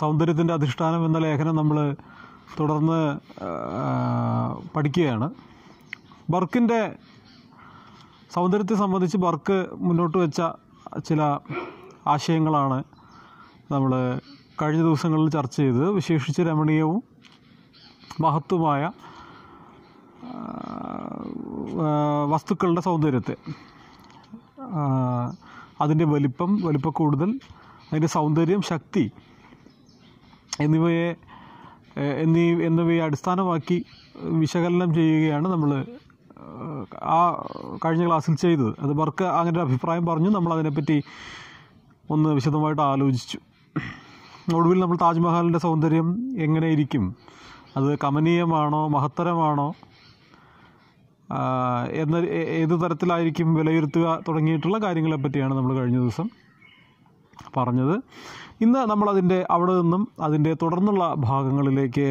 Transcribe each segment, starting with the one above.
സൗന്ദര്യത്തിൻ്റെ അധിഷ്ഠാനം എന്ന ലേഖനം നമ്മൾ തുടർന്ന് പഠിക്കുകയാണ് ബർക്കിൻ്റെ സൗന്ദര്യത്തെ സംബന്ധിച്ച് ബർക്ക് മുന്നോട്ട് വെച്ച ചില ആശയങ്ങളാണ് നമ്മൾ കഴിഞ്ഞ ദിവസങ്ങളിൽ ചർച്ച ചെയ്തത് വിശേഷിച്ച് രമണീയവും മഹത്വമായ വസ്തുക്കളുടെ സൗന്ദര്യത്തെ അതിൻ്റെ വലിപ്പം വലിപ്പക്കൂടുതൽ അതിൻ്റെ സൗന്ദര്യം ശക്തി എന്നിവയെ എന്നീ എന്നിവയെ അടിസ്ഥാനമാക്കി വിശകലനം ചെയ്യുകയാണ് നമ്മൾ ആ കഴിഞ്ഞ ക്ലാസ്സിൽ ചെയ്തത് അത് വർക്ക് അങ്ങനെ ഒരു അഭിപ്രായം പറഞ്ഞു നമ്മൾ അതിനെപ്പറ്റി ഒന്ന് വിശദമായിട്ട് ആലോചിച്ചു ഒടുവിൽ നമ്മൾ താജ്മഹലിൻ്റെ സൗന്ദര്യം എങ്ങനെയിരിക്കും അത് കമനീയമാണോ മഹത്തരമാണോ എന്ന ഏത് തരത്തിലായിരിക്കും വിലയിരുത്തുക തുടങ്ങിയിട്ടുള്ള കാര്യങ്ങളെപ്പറ്റിയാണ് നമ്മൾ കഴിഞ്ഞ ദിവസം പറഞ്ഞത് ഇന്ന് നമ്മളതിൻ്റെ അവിടെ നിന്നും അതിൻ്റെ തുടർന്നുള്ള ഭാഗങ്ങളിലേക്ക്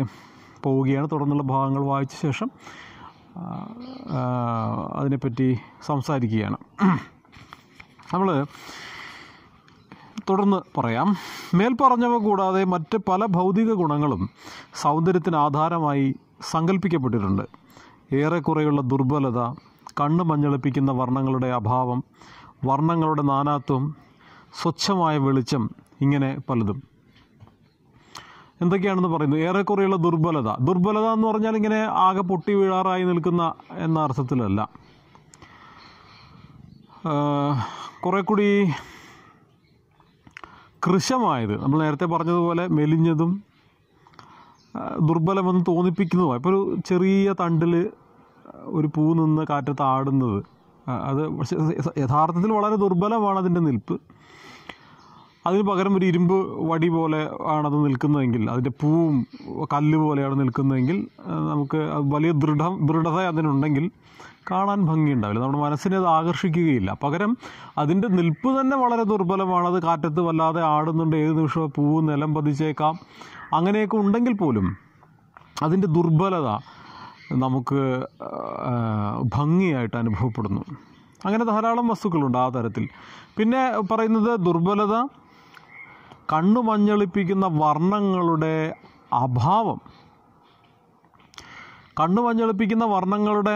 പോവുകയാണ് തുടർന്നുള്ള ഭാഗങ്ങൾ വായിച്ച ശേഷം അതിനെപ്പറ്റി സംസാരിക്കുകയാണ് നമ്മൾ തുടർന്ന് പറയാം മേൽപ്പറഞ്ഞവ കൂടാതെ മറ്റ് പല ഭൗതിക ഗുണങ്ങളും സൗന്ദര്യത്തിന് ആധാരമായി സങ്കല്പിക്കപ്പെട്ടിട്ടുണ്ട് ഏറെക്കുറെയുള്ള ദുർബലത കണ്ണ് മഞ്ഞളിപ്പിക്കുന്ന വർണ്ണങ്ങളുടെ അഭാവം വർണ്ണങ്ങളുടെ നാനാത്വം സ്വച്ഛമായ വെളിച്ചം ഇങ്ങനെ പലതും എന്തൊക്കെയാണെന്ന് പറയുന്നു ഏറെക്കുറെയുള്ള ദുർബലത ദുർബലത എന്ന് പറഞ്ഞാൽ ഇങ്ങനെ ആകെ പൊട്ടി വീഴാറായി നിൽക്കുന്ന എന്ന അർത്ഥത്തിലല്ല കുറെ കൂടി കൃശമായത് നമ്മൾ നേരത്തെ പറഞ്ഞതുപോലെ മെലിഞ്ഞതും ദുർബലമെന്ന് തോന്നിപ്പിക്കുന്നതുമാണ് ഇപ്പോൾ ഒരു ചെറിയ തണ്ടിൽ ഒരു പൂ നിന്ന് കാറ്റത്ത് ആടുന്നത് അത് യഥാർത്ഥത്തിൽ വളരെ ദുർബലമാണ് അതിൻ്റെ നിൽപ്പ് അതിന് പകരം ഒരു ഇരുമ്പ് വടി പോലെ ആണത് നിൽക്കുന്നതെങ്കിൽ അതിൻ്റെ പൂവും കല്ല് പോലെയാണ് നിൽക്കുന്നതെങ്കിൽ നമുക്ക് വലിയ ദൃഢ ദൃഢത അതിനുണ്ടെങ്കിൽ കാണാൻ ഭംഗിയുണ്ടാവില്ല നമ്മുടെ മനസ്സിനെ അത് ആകർഷിക്കുകയില്ല പകരം അതിൻ്റെ നിൽപ്പ് തന്നെ വളരെ ദുർബലമാണ് അത് കാറ്റത്ത് വല്ലാതെ ആടുന്നുണ്ട് ഏത് നിമിഷവും പൂവ് നിലം പതിച്ചേക്കാം അങ്ങനെയൊക്കെ ഉണ്ടെങ്കിൽ പോലും അതിൻ്റെ ദുർബലത നമുക്ക് ഭംഗിയായിട്ട് അനുഭവപ്പെടുന്നു അങ്ങനെ ധാരാളം വസ്തുക്കളുണ്ട് ആ തരത്തിൽ പിന്നെ പറയുന്നത് ദുർബലത കണ്ണു മഞ്ഞളിപ്പിക്കുന്ന വർണ്ണങ്ങളുടെ അഭാവം കണ്ണു മഞ്ഞളിപ്പിക്കുന്ന വർണ്ണങ്ങളുടെ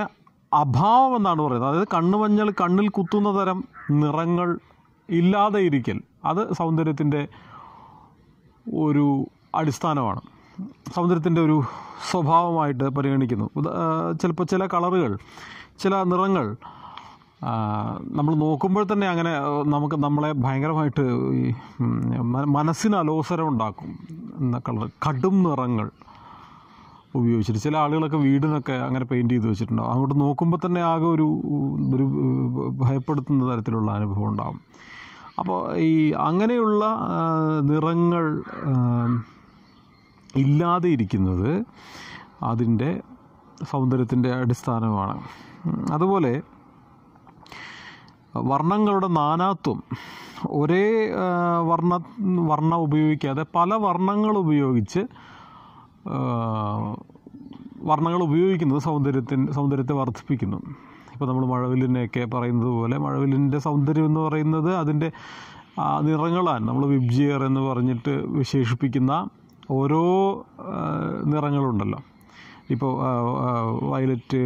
അഭാവം എന്നാണ് പറയുന്നത് അതായത് കണ്ണുമഞ്ഞൾ കണ്ണിൽ കുത്തുന്ന തരം നിറങ്ങൾ ഇല്ലാതെ ഇരിക്കൽ അത് സൗന്ദര്യത്തിൻ്റെ ഒരു അടിസ്ഥാനമാണ് സൗന്ദര്യത്തിൻ്റെ ഒരു സ്വഭാവമായിട്ട് പരിഗണിക്കുന്നു ചിലപ്പോൾ ചില കളറുകൾ ചില നിറങ്ങൾ നമ്മൾ നോക്കുമ്പോൾ തന്നെ അങ്ങനെ നമുക്ക് നമ്മളെ ഭയങ്കരമായിട്ട് മനസ്സിന് അലോസരം ഉണ്ടാക്കും എന്ന കളർ കടും നിറങ്ങൾ ഉപയോഗിച്ചിട്ട് ചില ആളുകളൊക്കെ വീടിനൊക്കെ അങ്ങനെ പെയിൻറ്റ് ചെയ്ത് വെച്ചിട്ടുണ്ടാകും അങ്ങോട്ട് നോക്കുമ്പോൾ തന്നെ ആകെ ഒരു ഒരു ഭയപ്പെടുത്തുന്ന തരത്തിലുള്ള അനുഭവം ഉണ്ടാകും അപ്പോൾ ഈ അങ്ങനെയുള്ള നിറങ്ങൾ ഇല്ലാതെ ഇരിക്കുന്നത് അതിൻ്റെ സൗന്ദര്യത്തിൻ്റെ അടിസ്ഥാനമാണ് അതുപോലെ വർണ്ണങ്ങളുടെ നാനാത്വം ഒരേ വർണ്ണ വർണ്ണം ഉപയോഗിക്കാതെ പല വർണ്ണങ്ങൾ ഉപയോഗിച്ച് വർണ്ണങ്ങൾ ഉപയോഗിക്കുന്നത് സൗന്ദര്യത്തിന് സൗന്ദര്യത്തെ വർദ്ധിപ്പിക്കുന്നു ഇപ്പോൾ നമ്മൾ മഴവില്ലിനെയൊക്കെ പറയുന്നത് പോലെ മഴവില്ലിൻ്റെ സൗന്ദര്യം എന്ന് പറയുന്നത് അതിൻ്റെ നിറങ്ങളാണ് നമ്മൾ വിബ്ജിയർ എന്ന് പറഞ്ഞിട്ട് വിശേഷിപ്പിക്കുന്ന ഓരോ നിറങ്ങളുണ്ടല്ലോ ഇപ്പോൾ വയലറ്റ്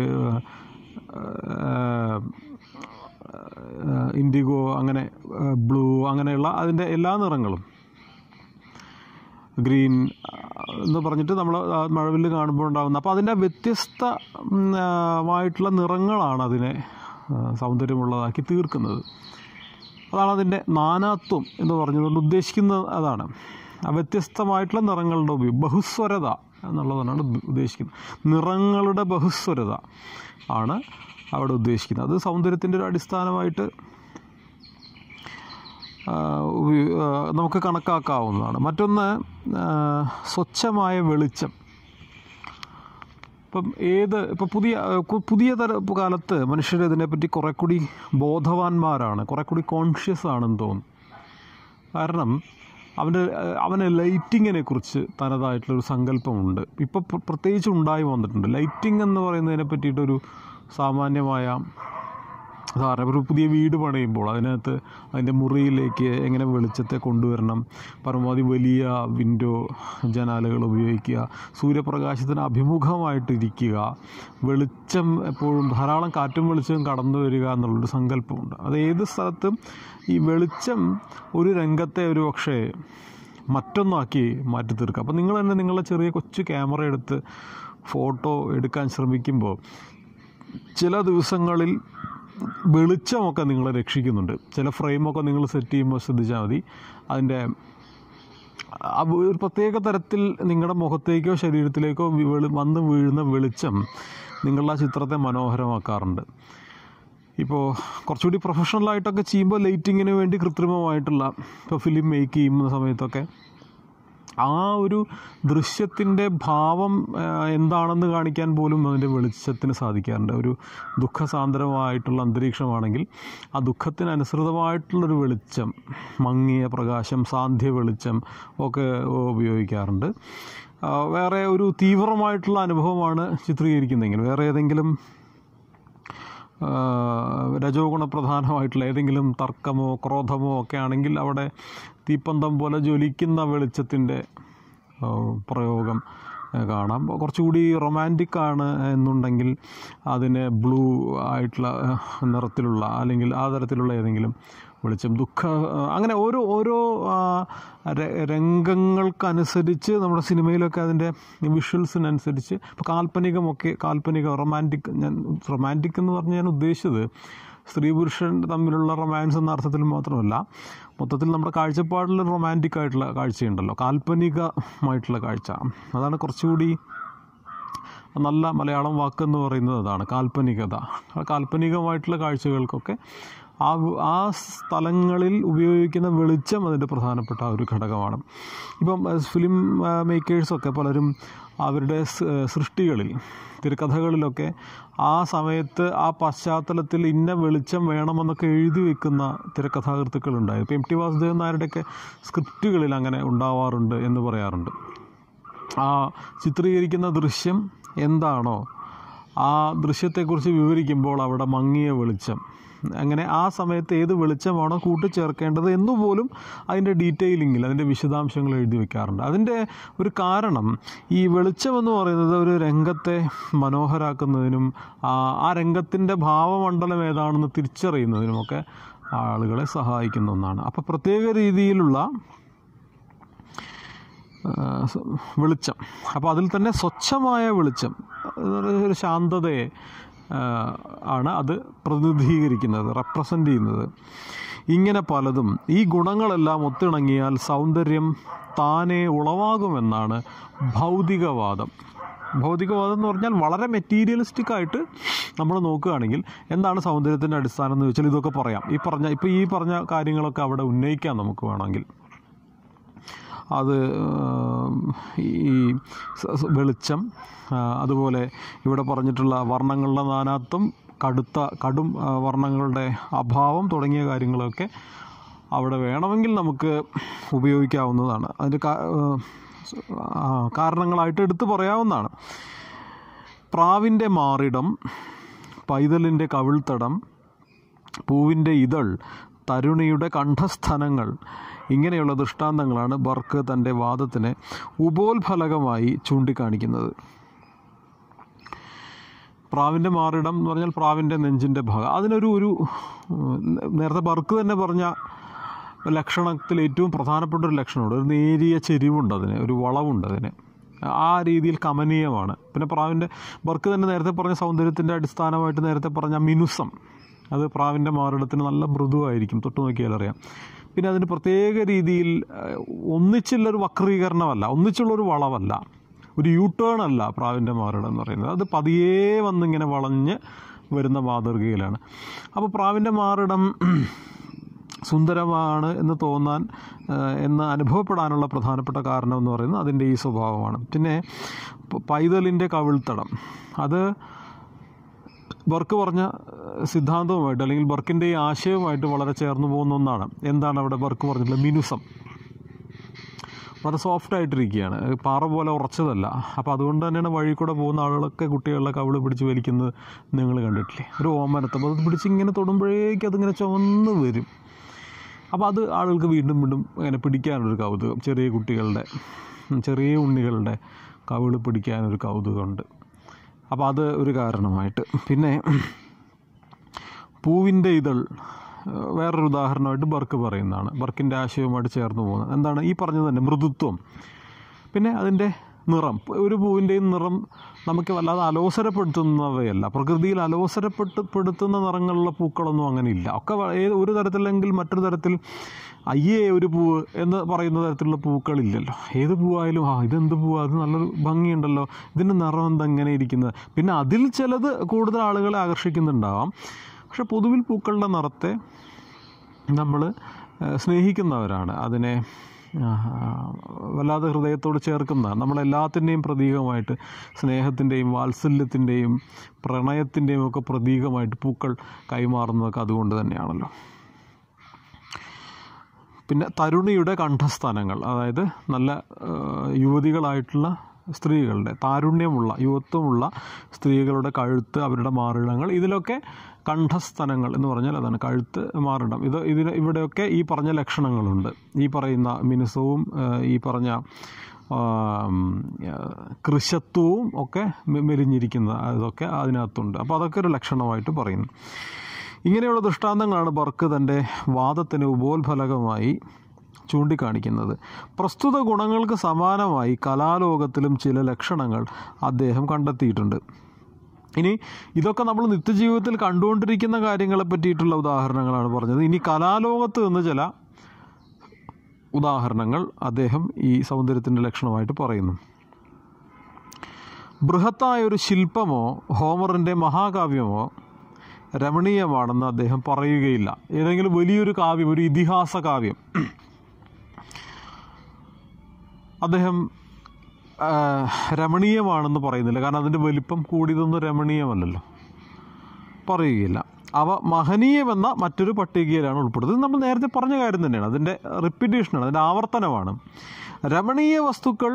ഇൻഡിഗോ അങ്ങനെ ബ്ലൂ അങ്ങനെയുള്ള അതിൻ്റെ എല്ലാ നിറങ്ങളും ഗ്രീൻ എന്ന് പറഞ്ഞിട്ട് നമ്മൾ മഴവിൽ കാണുമ്പോൾ ഉണ്ടാകുന്ന അപ്പോൾ അതിൻ്റെ വ്യത്യസ്തമായിട്ടുള്ള നിറങ്ങളാണ് അതിനെ സൗന്ദര്യമുള്ളതാക്കി തീർക്കുന്നത് അതാണ് അതിൻ്റെ നാനാത്വം എന്ന് പറഞ്ഞുകൊണ്ട് ഉദ്ദേശിക്കുന്നത് അതാണ് ആ വ്യത്യസ്തമായിട്ടുള്ള നിറങ്ങളുടെ ഉപയോഗം ബഹുസ്വരത എന്നുള്ളതാണ് ഉദ്ദേശിക്കുന്നത് നിറങ്ങളുടെ ബഹുസ്വരത ആണ് അവിടെ ഉദ്ദേശിക്കുന്നത് അത് സൗന്ദര്യത്തിൻ്റെ ഒരു അടിസ്ഥാനമായിട്ട് നമുക്ക് കണക്കാക്കാവുന്നതാണ് മറ്റൊന്ന് സ്വച്ഛമായ വെളിച്ചം ഇപ്പം ഏത് ഇപ്പം പുതിയ പുതിയ തര കാലത്ത് മനുഷ്യർ ഇതിനെപ്പറ്റി കുറെ കൂടി ബോധവാന്മാരാണ് കുറെ കൂടി കോൺഷ്യസ് ആണെന്ന് തോന്നുന്നു കാരണം അവൻ്റെ അവൻ്റെ ലൈറ്റിങ്ങിനെ കുറിച്ച് തനതായിട്ടുള്ളൊരു സങ്കല്പമുണ്ട് ഇപ്പോൾ പ്രത്യേകിച്ച് ഉണ്ടായി വന്നിട്ടുണ്ട് ലൈറ്റിംഗ് എന്ന് പറയുന്നതിനെ പറ്റിയിട്ടൊരു സാമാന്യമായ സാധാരണ ഒരു പുതിയ വീട് പണിയുമ്പോൾ അതിനകത്ത് അതിൻ്റെ മുറിയിലേക്ക് എങ്ങനെ വെളിച്ചത്തെ കൊണ്ടുവരണം പരമാവധി വലിയ വിൻഡോ ജനാലകൾ ഉപയോഗിക്കുക സൂര്യപ്രകാശത്തിന് അഭിമുഖമായിട്ടിരിക്കുക വെളിച്ചം എപ്പോഴും ധാരാളം കാറ്റും വെളിച്ചവും കടന്നു വരിക എന്നുള്ളൊരു സങ്കല്പമുണ്ട് അത് ഏത് സ്ഥലത്തും ഈ വെളിച്ചം ഒരു രംഗത്തെ ഒരു പക്ഷേ മറ്റൊന്നാക്കി മാറ്റി തീർക്കുക അപ്പോൾ നിങ്ങൾ തന്നെ നിങ്ങളുടെ ചെറിയ കൊച്ചു ക്യാമറ എടുത്ത് ഫോട്ടോ എടുക്കാൻ ശ്രമിക്കുമ്പോൾ ചില ദിവസങ്ങളിൽ വെളിച്ചമൊക്കെ നിങ്ങളെ രക്ഷിക്കുന്നുണ്ട് ചില ഫ്രെയിമൊക്കെ നിങ്ങൾ സെറ്റ് ചെയ്യുമ്പോൾ ശ്രദ്ധിച്ചാൽ മതി അതിൻ്റെ ഒരു പ്രത്യേക തരത്തിൽ നിങ്ങളുടെ മുഖത്തേക്കോ ശരീരത്തിലേക്കോ വന്ന് വീഴുന്ന വെളിച്ചം നിങ്ങളുടെ ആ ചിത്രത്തെ മനോഹരമാക്കാറുണ്ട് ഇപ്പോൾ കുറച്ചുകൂടി പ്രൊഫഷണലായിട്ടൊക്കെ ചെയ്യുമ്പോൾ ലൈറ്റിങ്ങിന് വേണ്ടി കൃത്രിമമായിട്ടുള്ള ഇപ്പോൾ ഫിലിം മേക്ക് ചെയ്യുന്ന സമയത്തൊക്കെ ആ ഒരു ദൃശ്യത്തിൻ്റെ ഭാവം എന്താണെന്ന് കാണിക്കാൻ പോലും അതിൻ്റെ വെളിച്ചത്തിന് സാധിക്കാറുണ്ട് ഒരു ദുഃഖസാന്ദ്രമായിട്ടുള്ള അന്തരീക്ഷമാണെങ്കിൽ ആ ദുഃഖത്തിന് വെളിച്ചം മങ്ങിയ പ്രകാശം സാന്ധ്യ വെളിച്ചം ഒക്കെ ഉപയോഗിക്കാറുണ്ട് വേറെ ഒരു തീവ്രമായിട്ടുള്ള അനുഭവമാണ് ചിത്രീകരിക്കുന്നതെങ്കിൽ വേറെ ഏതെങ്കിലും രജോ ഗുണപ്രധാനമായിട്ടുള്ള ഏതെങ്കിലും തർക്കമോ ക്രോധമോ ഒക്കെ ആണെങ്കിൽ അവിടെ തീപ്പന്തം പോലെ ജ്വലിക്കുന്ന വെളിച്ചത്തിൻ്റെ പ്രയോഗം കാണാം കുറച്ചുകൂടി റൊമാൻറ്റിക് ആണ് എന്നുണ്ടെങ്കിൽ അതിന് ബ്ലൂ ആയിട്ടുള്ള നിറത്തിലുള്ള അല്ലെങ്കിൽ ആ തരത്തിലുള്ള ഏതെങ്കിലും വെളിച്ചം ദുഃഖ അങ്ങനെ ഓരോ ഓരോ രംഗങ്ങൾക്കനുസരിച്ച് നമ്മുടെ സിനിമയിലൊക്കെ അതിൻ്റെ വിഷ്വൽസിനനുസരിച്ച് ഇപ്പോൾ കാൽപ്പനികമൊക്കെ കാൽപ്പനിക റൊമാൻറ്റിക് ഞാൻ റൊമാൻറ്റിക് എന്ന് പറഞ്ഞ് ഞാൻ ഉദ്ദേശിച്ചത് സ്ത്രീ പുരുഷൻ തമ്മിലുള്ള റൊമാൻസ് എന്ന അർത്ഥത്തിൽ മാത്രമല്ല മൊത്തത്തിൽ നമ്മുടെ കാഴ്ചപ്പാടിൽ റൊമാൻറ്റിക് ആയിട്ടുള്ള കാഴ്ചയുണ്ടല്ലോ കാൽപ്പനികമായിട്ടുള്ള കാഴ്ച അതാണ് കുറച്ചുകൂടി നല്ല മലയാളം വാക്കെന്ന് പറയുന്നത് അതാണ് കാൽപ്പനികത കാൽപ്പനികമായിട്ടുള്ള കാഴ്ചകൾക്കൊക്കെ ആ ആ സ്ഥലങ്ങളിൽ ഉപയോഗിക്കുന്ന വെളിച്ചം അതിൻ്റെ പ്രധാനപ്പെട്ട ഒരു ഘടകമാണ് ഇപ്പം ഫിലിം മേക്കേഴ്സൊക്കെ പലരും അവരുടെ സൃഷ്ടികളിൽ തിരക്കഥകളിലൊക്കെ ആ സമയത്ത് ആ പശ്ചാത്തലത്തിൽ ഇന്ന വെളിച്ചം വേണമെന്നൊക്കെ എഴുതി വെക്കുന്ന തിരക്കഥാകൃത്തുക്കളുണ്ടായിരുന്നു ഇപ്പം എം ടി വാസുദേവൻ നായരുടെയൊക്കെ സ്ക്രിപ്റ്റുകളിൽ അങ്ങനെ ഉണ്ടാവാറുണ്ട് എന്ന് പറയാറുണ്ട് ആ ചിത്രീകരിക്കുന്ന ദൃശ്യം എന്താണോ ആ ദൃശ്യത്തെക്കുറിച്ച് വിവരിക്കുമ്പോൾ അവിടെ മങ്ങിയ വെളിച്ചം അങ്ങനെ ആ സമയത്ത് ഏത് വെളിച്ചമാണോ കൂട്ടിച്ചേർക്കേണ്ടത് എന്നുപോലും അതിൻ്റെ ഡീറ്റെയിലിങ്ങിൽ അതിൻ്റെ വിശദാംശങ്ങൾ എഴുതി വയ്ക്കാറുണ്ട് അതിൻ്റെ ഒരു കാരണം ഈ വെളിച്ചമെന്ന് പറയുന്നത് ഒരു രംഗത്തെ മനോഹരാക്കുന്നതിനും ആ രംഗത്തിൻ്റെ ഭാവമണ്ഡലം ഏതാണെന്ന് തിരിച്ചറിയുന്നതിനുമൊക്കെ ആളുകളെ സഹായിക്കുന്ന ഒന്നാണ് അപ്പോൾ പ്രത്യേക രീതിയിലുള്ള വെളിച്ചം അപ്പോൾ അതിൽ തന്നെ സ്വച്ഛമായ വെളിച്ചം ഒരു ശാന്തതയെ ആണ് അത് പ്രതിനിധീകരിക്കുന്നത് റെപ്രസെൻ്റ് ചെയ്യുന്നത് ഇങ്ങനെ പലതും ഈ ഗുണങ്ങളെല്ലാം ഒത്തിണങ്ങിയാൽ സൗന്ദര്യം താനെ ഉളവാകുമെന്നാണ് ഭൗതികവാദം ഭൗതികവാദം എന്ന് പറഞ്ഞാൽ വളരെ മെറ്റീരിയലിസ്റ്റിക് ആയിട്ട് നമ്മൾ നോക്കുകയാണെങ്കിൽ എന്താണ് സൗന്ദര്യത്തിൻ്റെ അടിസ്ഥാനം എന്ന് വെച്ചാൽ ഇതൊക്കെ പറയാം ഈ പറഞ്ഞ ഇപ്പോൾ ഈ പറഞ്ഞ കാര്യങ്ങളൊക്കെ അവിടെ ഉന്നയിക്കാം നമുക്ക് വേണമെങ്കിൽ അത് ഈ വെളിച്ചം അതുപോലെ ഇവിടെ പറഞ്ഞിട്ടുള്ള വർണ്ണങ്ങളുടെ നാനാത്വം കടുത്ത കടും വർണ്ണങ്ങളുടെ അഭാവം തുടങ്ങിയ കാര്യങ്ങളൊക്കെ അവിടെ വേണമെങ്കിൽ നമുക്ക് ഉപയോഗിക്കാവുന്നതാണ് അതിൻ്റെ കാരണങ്ങളായിട്ട് എടുത്തു പറയാവുന്നതാണ് പ്രാവിൻ്റെ മാറിടം പൈതലിൻ്റെ കവിൾത്തടം പൂവിൻ്റെ ഇതൾ തരുണിയുടെ കണ്ഠസ്ഥനങ്ങൾ ഇങ്ങനെയുള്ള ദൃഷ്ടാന്തങ്ങളാണ് ബർക്ക് തൻ്റെ വാദത്തിന് ഉപോത്ഫലകമായി ചൂണ്ടിക്കാണിക്കുന്നത് പ്രാവിൻ്റെ മാറിടം എന്ന് പറഞ്ഞാൽ പ്രാവിൻ്റെ നെഞ്ചിൻ്റെ ഭാഗം അതിനൊരു ഒരു നേരത്തെ ബർക്ക് തന്നെ പറഞ്ഞ ലക്ഷണത്തിൽ ഏറ്റവും പ്രധാനപ്പെട്ട ഒരു ലക്ഷണമുണ്ട് ഒരു നേരിയ ചെരിവുണ്ട് അതിന് ഒരു വളവുണ്ട് അതിന് ആ രീതിയിൽ കമനീയമാണ് പിന്നെ പ്രാവിൻ്റെ ബർക്ക് തന്നെ നേരത്തെ പറഞ്ഞ സൗന്ദര്യത്തിൻ്റെ അടിസ്ഥാനമായിട്ട് നേരത്തെ പറഞ്ഞ മിനുസം അത് പ്രാവിൻ്റെ മാറിടത്തിന് നല്ല മൃദുവായിരിക്കും തൊട്ട് നോക്കിയാൽ അറിയാം പിന്നെ അതിന് പ്രത്യേക രീതിയിൽ ഒന്നിച്ചുള്ളൊരു വക്രീകരണമല്ല ഒന്നിച്ചുള്ളൊരു വളവല്ല ഒരു യൂ ടേൺ അല്ല പ്രാവിൻ്റെ മാറിടം എന്ന് പറയുന്നത് അത് പതിയെ വന്നിങ്ങനെ വളഞ്ഞ് വരുന്ന മാതൃകയിലാണ് അപ്പോൾ പ്രാവിൻ്റെ മാറിടം സുന്ദരമാണ് എന്ന് തോന്നാൻ എന്ന് അനുഭവപ്പെടാനുള്ള പ്രധാനപ്പെട്ട കാരണം എന്ന് പറയുന്നത് അതിൻ്റെ ഈ സ്വഭാവമാണ് പിന്നെ പൈതലിൻ്റെ കവിൾത്തടം അത് ബർക്ക് പറഞ്ഞ സിദ്ധാന്തവുമായിട്ട് അല്ലെങ്കിൽ ബർക്കിൻ്റെ ഈ ആശയവുമായിട്ട് വളരെ ചേർന്ന് പോകുന്ന ഒന്നാണ് എന്താണ് അവിടെ ബർക്ക് പറഞ്ഞിട്ടുള്ളത് മിനുസം വളരെ സോഫ്റ്റ് ആയിട്ടിരിക്കുകയാണ് പാറ പോലെ ഉറച്ചതല്ല അപ്പോൾ അതുകൊണ്ട് തന്നെയാണ് വഴി കൂടെ പോകുന്ന ആളുകളൊക്കെ കുട്ടികളുടെ കവിള് പിടിച്ച് വലിക്കുന്നത് നിങ്ങൾ കണ്ടിട്ടില്ലേ ഒരു ഓമനത്തം അത് പിടിച്ച് ഇങ്ങനെ തൊടുമ്പോഴേക്കും അതിങ്ങനെ ചുവന്ന് വരും അപ്പോൾ അത് ആളുകൾക്ക് വീണ്ടും വീണ്ടും അങ്ങനെ പിടിക്കാനൊരു കൗതുകം ചെറിയ കുട്ടികളുടെ ചെറിയ ഉണ്ണികളുടെ കവിള് പിടിക്കാനൊരു കൗതുകമുണ്ട് അപ്പോൾ അത് ഒരു കാരണമായിട്ട് പിന്നെ പൂവിൻ്റെ ഇതൾ വേറൊരു ഉദാഹരണമായിട്ട് ബർക്ക് പറയുന്നതാണ് ബർക്കിൻ്റെ ആശയവുമായിട്ട് ചേർന്ന് പോകുന്നത് എന്താണ് ഈ പറഞ്ഞത് തന്നെ മൃദുത്വം പിന്നെ അതിൻ്റെ നിറം ഒരു പൂവിൻ്റെയും നിറം നമുക്ക് വല്ലാതെ അലോസരപ്പെടുത്തുന്നവയല്ല പ്രകൃതിയിൽ അലോസരപ്പെട്ട് പെടുത്തുന്ന നിറങ്ങളുള്ള പൂക്കളൊന്നും അങ്ങനെ ഇല്ല ഒക്കെ ഏത് ഒരു തരത്തിലെങ്കിൽ മറ്റൊരു തരത്തിൽ അയ്യേ ഒരു പൂവ് എന്ന് പറയുന്ന തരത്തിലുള്ള പൂക്കളില്ലല്ലോ ഏത് പൂവായാലും ആ ഇതെന്ത് പൂവാ അത് നല്ലൊരു ഭംഗിയുണ്ടല്ലോ ഇതിൻ്റെ നിറം എന്തെങ്ങനെ ഇരിക്കുന്നത് പിന്നെ അതിൽ ചിലത് കൂടുതൽ ആളുകളെ ആകർഷിക്കുന്നുണ്ടാവാം പക്ഷെ പൊതുവിൽ പൂക്കളുടെ നിറത്തെ നമ്മൾ സ്നേഹിക്കുന്നവരാണ് അതിനെ വല്ലാതെ ഹൃദയത്തോട് ചേർക്കുന്ന നമ്മളെല്ലാത്തിൻ്റെയും പ്രതീകമായിട്ട് സ്നേഹത്തിൻ്റെയും വാത്സല്യത്തിൻ്റെയും പ്രണയത്തിൻ്റെയും ഒക്കെ പ്രതീകമായിട്ട് പൂക്കൾ കൈമാറുന്നതൊക്കെ അതുകൊണ്ട് തന്നെയാണല്ലോ പിന്നെ തരുണിയുടെ കണ്ഠസ്ഥാനങ്ങൾ അതായത് നല്ല യുവതികളായിട്ടുള്ള സ്ത്രീകളുടെ താരുണ്യമുള്ള യുവത്വമുള്ള സ്ത്രീകളുടെ കഴുത്ത് അവരുടെ മാറിടങ്ങൾ ഇതിലൊക്കെ കണ്ഠസ്ഥനങ്ങൾ എന്ന് പറഞ്ഞാൽ അതാണ് കഴുത്ത് മാറിടം ഇത് ഇതിന് ഇവിടെയൊക്കെ ഈ പറഞ്ഞ ലക്ഷണങ്ങളുണ്ട് ഈ പറയുന്ന മിനുസവും ഈ പറഞ്ഞ കൃശത്വവും ഒക്കെ മെലിഞ്ഞിരിക്കുന്ന അതൊക്കെ അതിനകത്തുണ്ട് അപ്പോൾ അതൊക്കെ ഒരു ലക്ഷണമായിട്ട് പറയുന്നു ഇങ്ങനെയുള്ള ദൃഷ്ടാന്തങ്ങളാണ് ബർക്ക് തൻ്റെ വാദത്തിന് ഉപോത്ഫലകമായി ചൂണ്ടിക്കാണിക്കുന്നത് പ്രസ്തുത ഗുണങ്ങൾക്ക് സമാനമായി കലാലോകത്തിലും ചില ലക്ഷണങ്ങൾ അദ്ദേഹം കണ്ടെത്തിയിട്ടുണ്ട് ഇനി ഇതൊക്കെ നമ്മൾ നിത്യജീവിതത്തിൽ കണ്ടുകൊണ്ടിരിക്കുന്ന കാര്യങ്ങളെ പറ്റിയിട്ടുള്ള ഉദാഹരണങ്ങളാണ് പറഞ്ഞത് ഇനി കലാലോകത്ത് നിന്ന് ചില ഉദാഹരണങ്ങൾ അദ്ദേഹം ഈ സൗന്ദര്യത്തിൻ്റെ ലക്ഷണമായിട്ട് പറയുന്നു ബൃഹത്തായ ഒരു ശില്പമോ ഹോമറിൻ്റെ മഹാകാവ്യമോ രമണീയമാണെന്ന് അദ്ദേഹം പറയുകയില്ല ഏതെങ്കിലും വലിയൊരു കാവ്യം ഒരു ഇതിഹാസ കാവ്യം അദ്ദേഹം രമണീയമാണെന്ന് പറയുന്നില്ല കാരണം അതിൻ്റെ വലിപ്പം കൂടിയതൊന്നും രമണീയമല്ലല്ലോ പറയുകയില്ല അവ മഹനീയമെന്ന മറ്റൊരു പട്ടികയിലാണ് ഉൾപ്പെടുന്നത് നമ്മൾ നേരത്തെ പറഞ്ഞ കാര്യം തന്നെയാണ് അതിൻ്റെ റിപ്പീറ്റേഷനാണ് അതിൻ്റെ ആവർത്തനമാണ് രമണീയ വസ്തുക്കൾ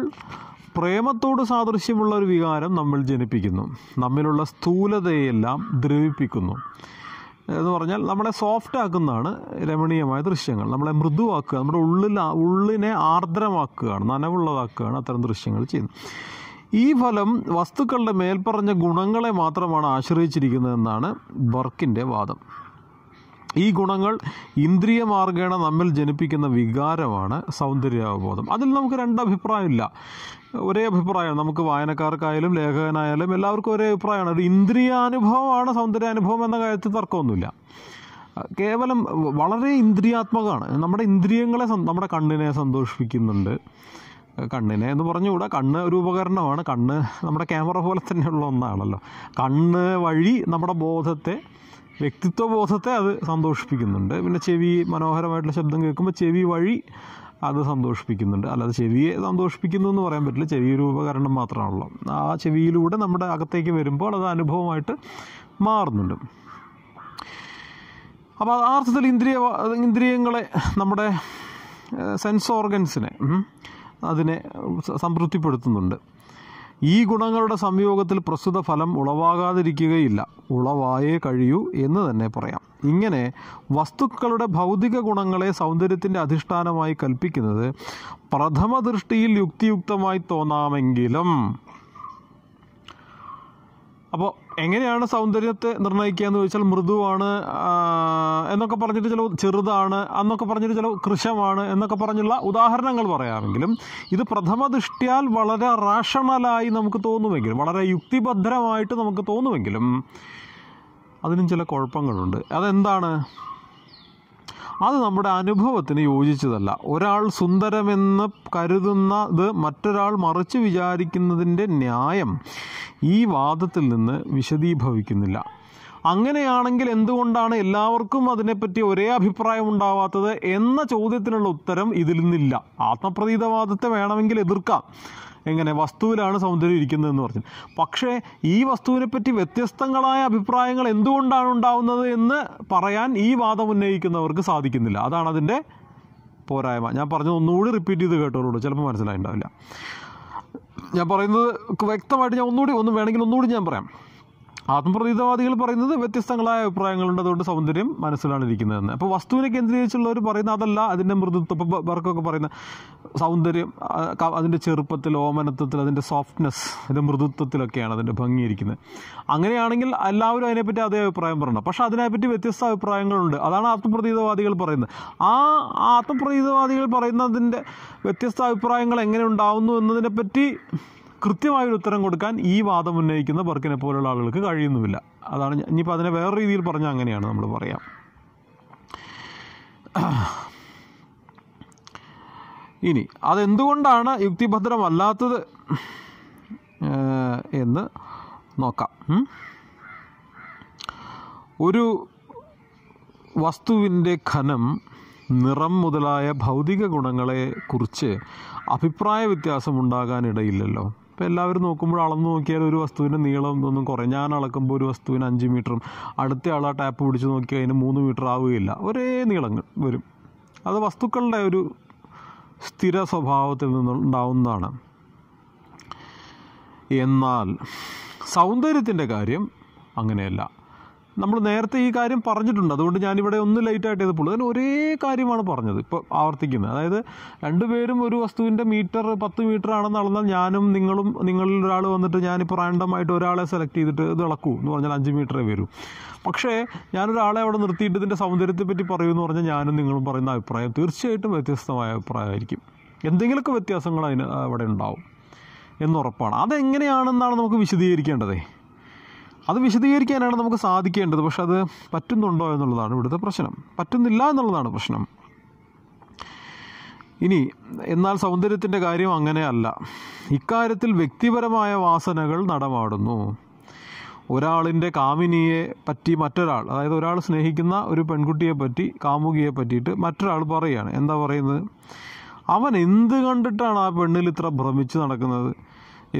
പ്രേമത്തോട് സാദൃശ്യമുള്ള ഒരു വികാരം നമ്മൾ ജനിപ്പിക്കുന്നു നമ്മിലുള്ള സ്ഥൂലതയെല്ലാം ദ്രവിപ്പിക്കുന്നു എന്ന് പറഞ്ഞാൽ നമ്മളെ സോഫ്റ്റ് ആക്കുന്നതാണ് രമണീയമായ ദൃശ്യങ്ങൾ നമ്മളെ മൃദുവാക്കുക നമ്മുടെ ഉള്ളിൽ ഉള്ളിനെ ആർദ്രമാക്കുകയാണ് നനവുള്ളതാക്കുകയാണ് അത്തരം ദൃശ്യങ്ങൾ ചെയ്യുന്നത് ഈ ഫലം വസ്തുക്കളുടെ മേൽപ്പറഞ്ഞ ഗുണങ്ങളെ മാത്രമാണ് ആശ്രയിച്ചിരിക്കുന്നതെന്നാണ് ബർക്കിൻ്റെ വാദം ഈ ഗുണങ്ങൾ മാർഗേണ നമ്മിൽ ജനിപ്പിക്കുന്ന വികാരമാണ് സൗന്ദര്യാവബോധം അതിൽ നമുക്ക് രണ്ട് അഭിപ്രായമില്ല ഒരേ അഭിപ്രായമാണ് നമുക്ക് വായനക്കാർക്കായാലും ലേഖകനായാലും എല്ലാവർക്കും ഒരേ അഭിപ്രായമാണ് ഒരു ഇന്ദ്രിയാനുഭവമാണ് സൗന്ദര്യാനുഭവം എന്ന കാര്യത്തിൽ തർക്കമൊന്നുമില്ല കേവലം വളരെ ഇന്ദ്രിയാത്മകമാണ് നമ്മുടെ ഇന്ദ്രിയങ്ങളെ നമ്മുടെ കണ്ണിനെ സന്തോഷിപ്പിക്കുന്നുണ്ട് കണ്ണിനെ എന്ന് പറഞ്ഞുകൂടാ കണ്ണ് ഒരു ഉപകരണമാണ് കണ്ണ് നമ്മുടെ ക്യാമറ പോലെ തന്നെയുള്ള ഒന്നാണല്ലോ കണ്ണ് വഴി നമ്മുടെ ബോധത്തെ വ്യക്തിത്വ ബോധത്തെ അത് സന്തോഷിപ്പിക്കുന്നുണ്ട് പിന്നെ ചെവി മനോഹരമായിട്ടുള്ള ശബ്ദം കേൾക്കുമ്പോൾ ചെവി വഴി അത് സന്തോഷിപ്പിക്കുന്നുണ്ട് അല്ലാതെ ചെവിയെ സന്തോഷിപ്പിക്കുന്നു എന്ന് പറയാൻ പറ്റില്ല ചെവി ഒരു ഉപകരണം മാത്രമാണല്ലോ ആ ചെവിയിലൂടെ നമ്മുടെ അകത്തേക്ക് വരുമ്പോൾ അത് അനുഭവമായിട്ട് മാറുന്നുണ്ട് അപ്പോൾ ആ അർത്ഥത്തിൽ ഇന്ദ്രിയ ഇന്ദ്രിയങ്ങളെ നമ്മുടെ സെൻസ് ഓർഗൻസിനെ അതിനെ സംതൃപ്തിപ്പെടുത്തുന്നുണ്ട് ഈ ഗുണങ്ങളുടെ സംയോഗത്തിൽ പ്രസ്തുത ഫലം ഉളവാകാതിരിക്കുകയില്ല ഉളവായേ കഴിയൂ എന്ന് തന്നെ പറയാം ഇങ്ങനെ വസ്തുക്കളുടെ ഭൗതിക ഗുണങ്ങളെ സൗന്ദര്യത്തിൻ്റെ അധിഷ്ഠാനമായി കൽപ്പിക്കുന്നത് പ്രഥമ ദൃഷ്ടിയിൽ യുക്തിയുക്തമായി തോന്നാമെങ്കിലും അപ്പോൾ എങ്ങനെയാണ് സൗന്ദര്യത്തെ നിർണ്ണയിക്കുക എന്ന് ചോദിച്ചാൽ മൃദുവാണ് എന്നൊക്കെ പറഞ്ഞിട്ട് ചില ചെറുതാണ് എന്നൊക്കെ പറഞ്ഞിട്ട് ചില കൃശമാണ് എന്നൊക്കെ പറഞ്ഞുള്ള ഉദാഹരണങ്ങൾ പറയാമെങ്കിലും ഇത് പ്രഥമ ദൃഷ്ടിയാൽ വളരെ റാഷണലായി നമുക്ക് തോന്നുമെങ്കിലും വളരെ യുക്തിഭദ്രമായിട്ട് നമുക്ക് തോന്നുമെങ്കിലും അതിനും ചില കുഴപ്പങ്ങളുണ്ട് അതെന്താണ് അത് നമ്മുടെ അനുഭവത്തിന് യോജിച്ചതല്ല ഒരാൾ സുന്ദരമെന്ന് കരുതുന്നത് മറ്റൊരാൾ മറിച്ച് വിചാരിക്കുന്നതിൻ്റെ ന്യായം ഈ വാദത്തിൽ നിന്ന് വിശദീഭവിക്കുന്നില്ല അങ്ങനെയാണെങ്കിൽ എന്തുകൊണ്ടാണ് എല്ലാവർക്കും അതിനെപ്പറ്റി ഒരേ അഭിപ്രായം ഉണ്ടാവാത്തത് എന്ന ചോദ്യത്തിനുള്ള ഉത്തരം ഇതിൽ നിന്നില്ല ആത്മപ്രതീതവാദത്തെ വേണമെങ്കിൽ എതിർക്കാം എങ്ങനെ വസ്തുവിലാണ് സൗന്ദര്യം ഇരിക്കുന്നതെന്ന് പറഞ്ഞു പക്ഷേ ഈ വസ്തുവിനെപ്പറ്റി വ്യത്യസ്തങ്ങളായ അഭിപ്രായങ്ങൾ എന്തുകൊണ്ടാണ് ഉണ്ടാവുന്നത് എന്ന് പറയാൻ ഈ വാദം ഉന്നയിക്കുന്നവർക്ക് സാധിക്കുന്നില്ല അതാണ് അതിൻ്റെ പോരായ്മ ഞാൻ പറഞ്ഞത് ഒന്നുകൂടി റിപ്പീറ്റ് ചെയ്ത് കേട്ടോളൂ ചിലപ്പോൾ മനസ്സിലായിട്ടുണ്ടാവില്ല ഞാൻ പറയുന്നത് വ്യക്തമായിട്ട് ഞാൻ ഒന്നുകൂടി ഒന്ന് വേണമെങ്കിൽ ഒന്നുകൂടി ഞാൻ പറയാം ആത്മപ്രതീതവാദികൾ പറയുന്നത് വ്യത്യസ്തങ്ങളായ അഭിപ്രായങ്ങളുണ്ട് അതുകൊണ്ട് സൗന്ദര്യം മനസ്സിലാണ് ഇരിക്കുന്നതെന്ന് അപ്പോൾ വസ്തുവിനെ കേന്ദ്രീകരിച്ചുള്ളവർ പറയുന്ന അതല്ല അതിൻ്റെ മൃദുത്വം ഇപ്പോൾ വർക്കൊക്കെ പറയുന്ന സൗന്ദര്യം അതിൻ്റെ ചെറുപ്പത്തിൽ ഓമനത്വത്തിൽ അതിൻ്റെ സോഫ്റ്റ്നെസ് അതിൻ്റെ മൃദുത്വത്തിലൊക്കെയാണ് അതിൻ്റെ ഭംഗിയിരിക്കുന്നത് അങ്ങനെയാണെങ്കിൽ എല്ലാവരും അതിനെപ്പറ്റി അതേ അഭിപ്രായം പറയണം പക്ഷേ അതിനെപ്പറ്റി വ്യത്യസ്ത അഭിപ്രായങ്ങളുണ്ട് അതാണ് ആത്മപ്രതീതവാദികൾ പറയുന്നത് ആ ആത്മപ്രതീതവാദികൾ പറയുന്നതിൻ്റെ വ്യത്യസ്ത അഭിപ്രായങ്ങൾ എങ്ങനെ ഉണ്ടാവുന്നു എന്നതിനെപ്പറ്റി കൃത്യമായൊരു ഉത്തരം കൊടുക്കാൻ ഈ വാദം ഉന്നയിക്കുന്ന ബർക്കിനെ പോലുള്ള ആളുകൾക്ക് കഴിയുന്നുമില്ല അതാണ് ഇനിയിപ്പോൾ അതിനെ വേറെ രീതിയിൽ പറഞ്ഞാൽ അങ്ങനെയാണ് നമ്മൾ പറയാം ഇനി അതെന്തുകൊണ്ടാണ് യുക്തിഭദ്രമല്ലാത്തത് എന്ന് നോക്കാം ഒരു വസ്തുവിൻ്റെ ഖനം നിറം മുതലായ ഭൗതിക ഗുണങ്ങളെ കുറിച്ച് അഭിപ്രായ വ്യത്യാസം ഉണ്ടാകാനിടയില്ലല്ലോ ഇപ്പം എല്ലാവരും നോക്കുമ്പോൾ അളന്ന് നോക്കിയാൽ ഒരു വസ്തുവിൻ്റെ നീളം ഒന്നും കുറയും ഞാൻ അളക്കുമ്പോൾ ഒരു വസ്തുവിന് അഞ്ച് മീറ്ററും അടുത്ത ആൾ ആ ടാപ്പ് പിടിച്ച് നോക്കി അതിന് മൂന്ന് മീറ്റർ ആവുകയില്ല ഒരേ നീളങ്ങൾ വരും അത് വസ്തുക്കളുടെ ഒരു സ്ഥിര സ്വഭാവത്തിൽ നിന്നുണ്ടാവുന്നതാണ് എന്നാൽ സൗന്ദര്യത്തിൻ്റെ കാര്യം അങ്ങനെയല്ല നമ്മൾ നേരത്തെ ഈ കാര്യം പറഞ്ഞിട്ടുണ്ട് അതുകൊണ്ട് ഞാനിവിടെ ഒന്ന് ലൈറ്റായിട്ട് ചെയ്തപ്പോൾ അതിന് ഒരേ കാര്യമാണ് പറഞ്ഞത് ഇപ്പോൾ ആവർത്തിക്കുന്നത് അതായത് രണ്ടുപേരും ഒരു വസ്തുവിൻ്റെ മീറ്റർ പത്ത് മീറ്റർ ആണെന്ന് അളന്നാൽ ഞാനും നിങ്ങളും നിങ്ങളിൽ ഒരാൾ വന്നിട്ട് ഞാനിപ്പോൾ റാൻഡമായിട്ട് ഒരാളെ സെലക്ട് ചെയ്തിട്ട് ഇത് ഇളക്കൂ എന്ന് പറഞ്ഞാൽ അഞ്ച് മീറ്ററേ വരൂ പക്ഷേ ഞാനൊരാളെ അവിടെ നിർത്തിയിട്ട് ഇതിൻ്റെ സൗന്ദര്യത്തെ പറ്റി എന്ന് പറഞ്ഞാൽ ഞാനും നിങ്ങളും പറയുന്ന അഭിപ്രായം തീർച്ചയായിട്ടും വ്യത്യസ്തമായ അഭിപ്രായമായിരിക്കും എന്തെങ്കിലുമൊക്കെ വ്യത്യാസങ്ങൾ അതിന് അവിടെ ഉണ്ടാവും എന്നുറപ്പാണ് അതെങ്ങനെയാണെന്നാണ് നമുക്ക് വിശദീകരിക്കേണ്ടത് അത് വിശദീകരിക്കാനാണ് നമുക്ക് സാധിക്കേണ്ടത് പക്ഷെ അത് പറ്റുന്നുണ്ടോ എന്നുള്ളതാണ് ഇവിടുത്തെ പ്രശ്നം പറ്റുന്നില്ല എന്നുള്ളതാണ് പ്രശ്നം ഇനി എന്നാൽ സൗന്ദര്യത്തിൻ്റെ കാര്യം അങ്ങനെയല്ല ഇക്കാര്യത്തിൽ വ്യക്തിപരമായ വാസനകൾ നടമാടുന്നു ഒരാളിൻ്റെ കാമിനിയെ പറ്റി മറ്റൊരാൾ അതായത് ഒരാൾ സ്നേഹിക്കുന്ന ഒരു പെൺകുട്ടിയെ പറ്റി കാമുകിയെ പറ്റിയിട്ട് മറ്റൊരാൾ പറയുകയാണ് എന്താ പറയുന്നത് അവൻ എന്ത് കണ്ടിട്ടാണ് ആ പെണ്ണിൽ ഇത്ര ഭ്രമിച്ച് നടക്കുന്നത്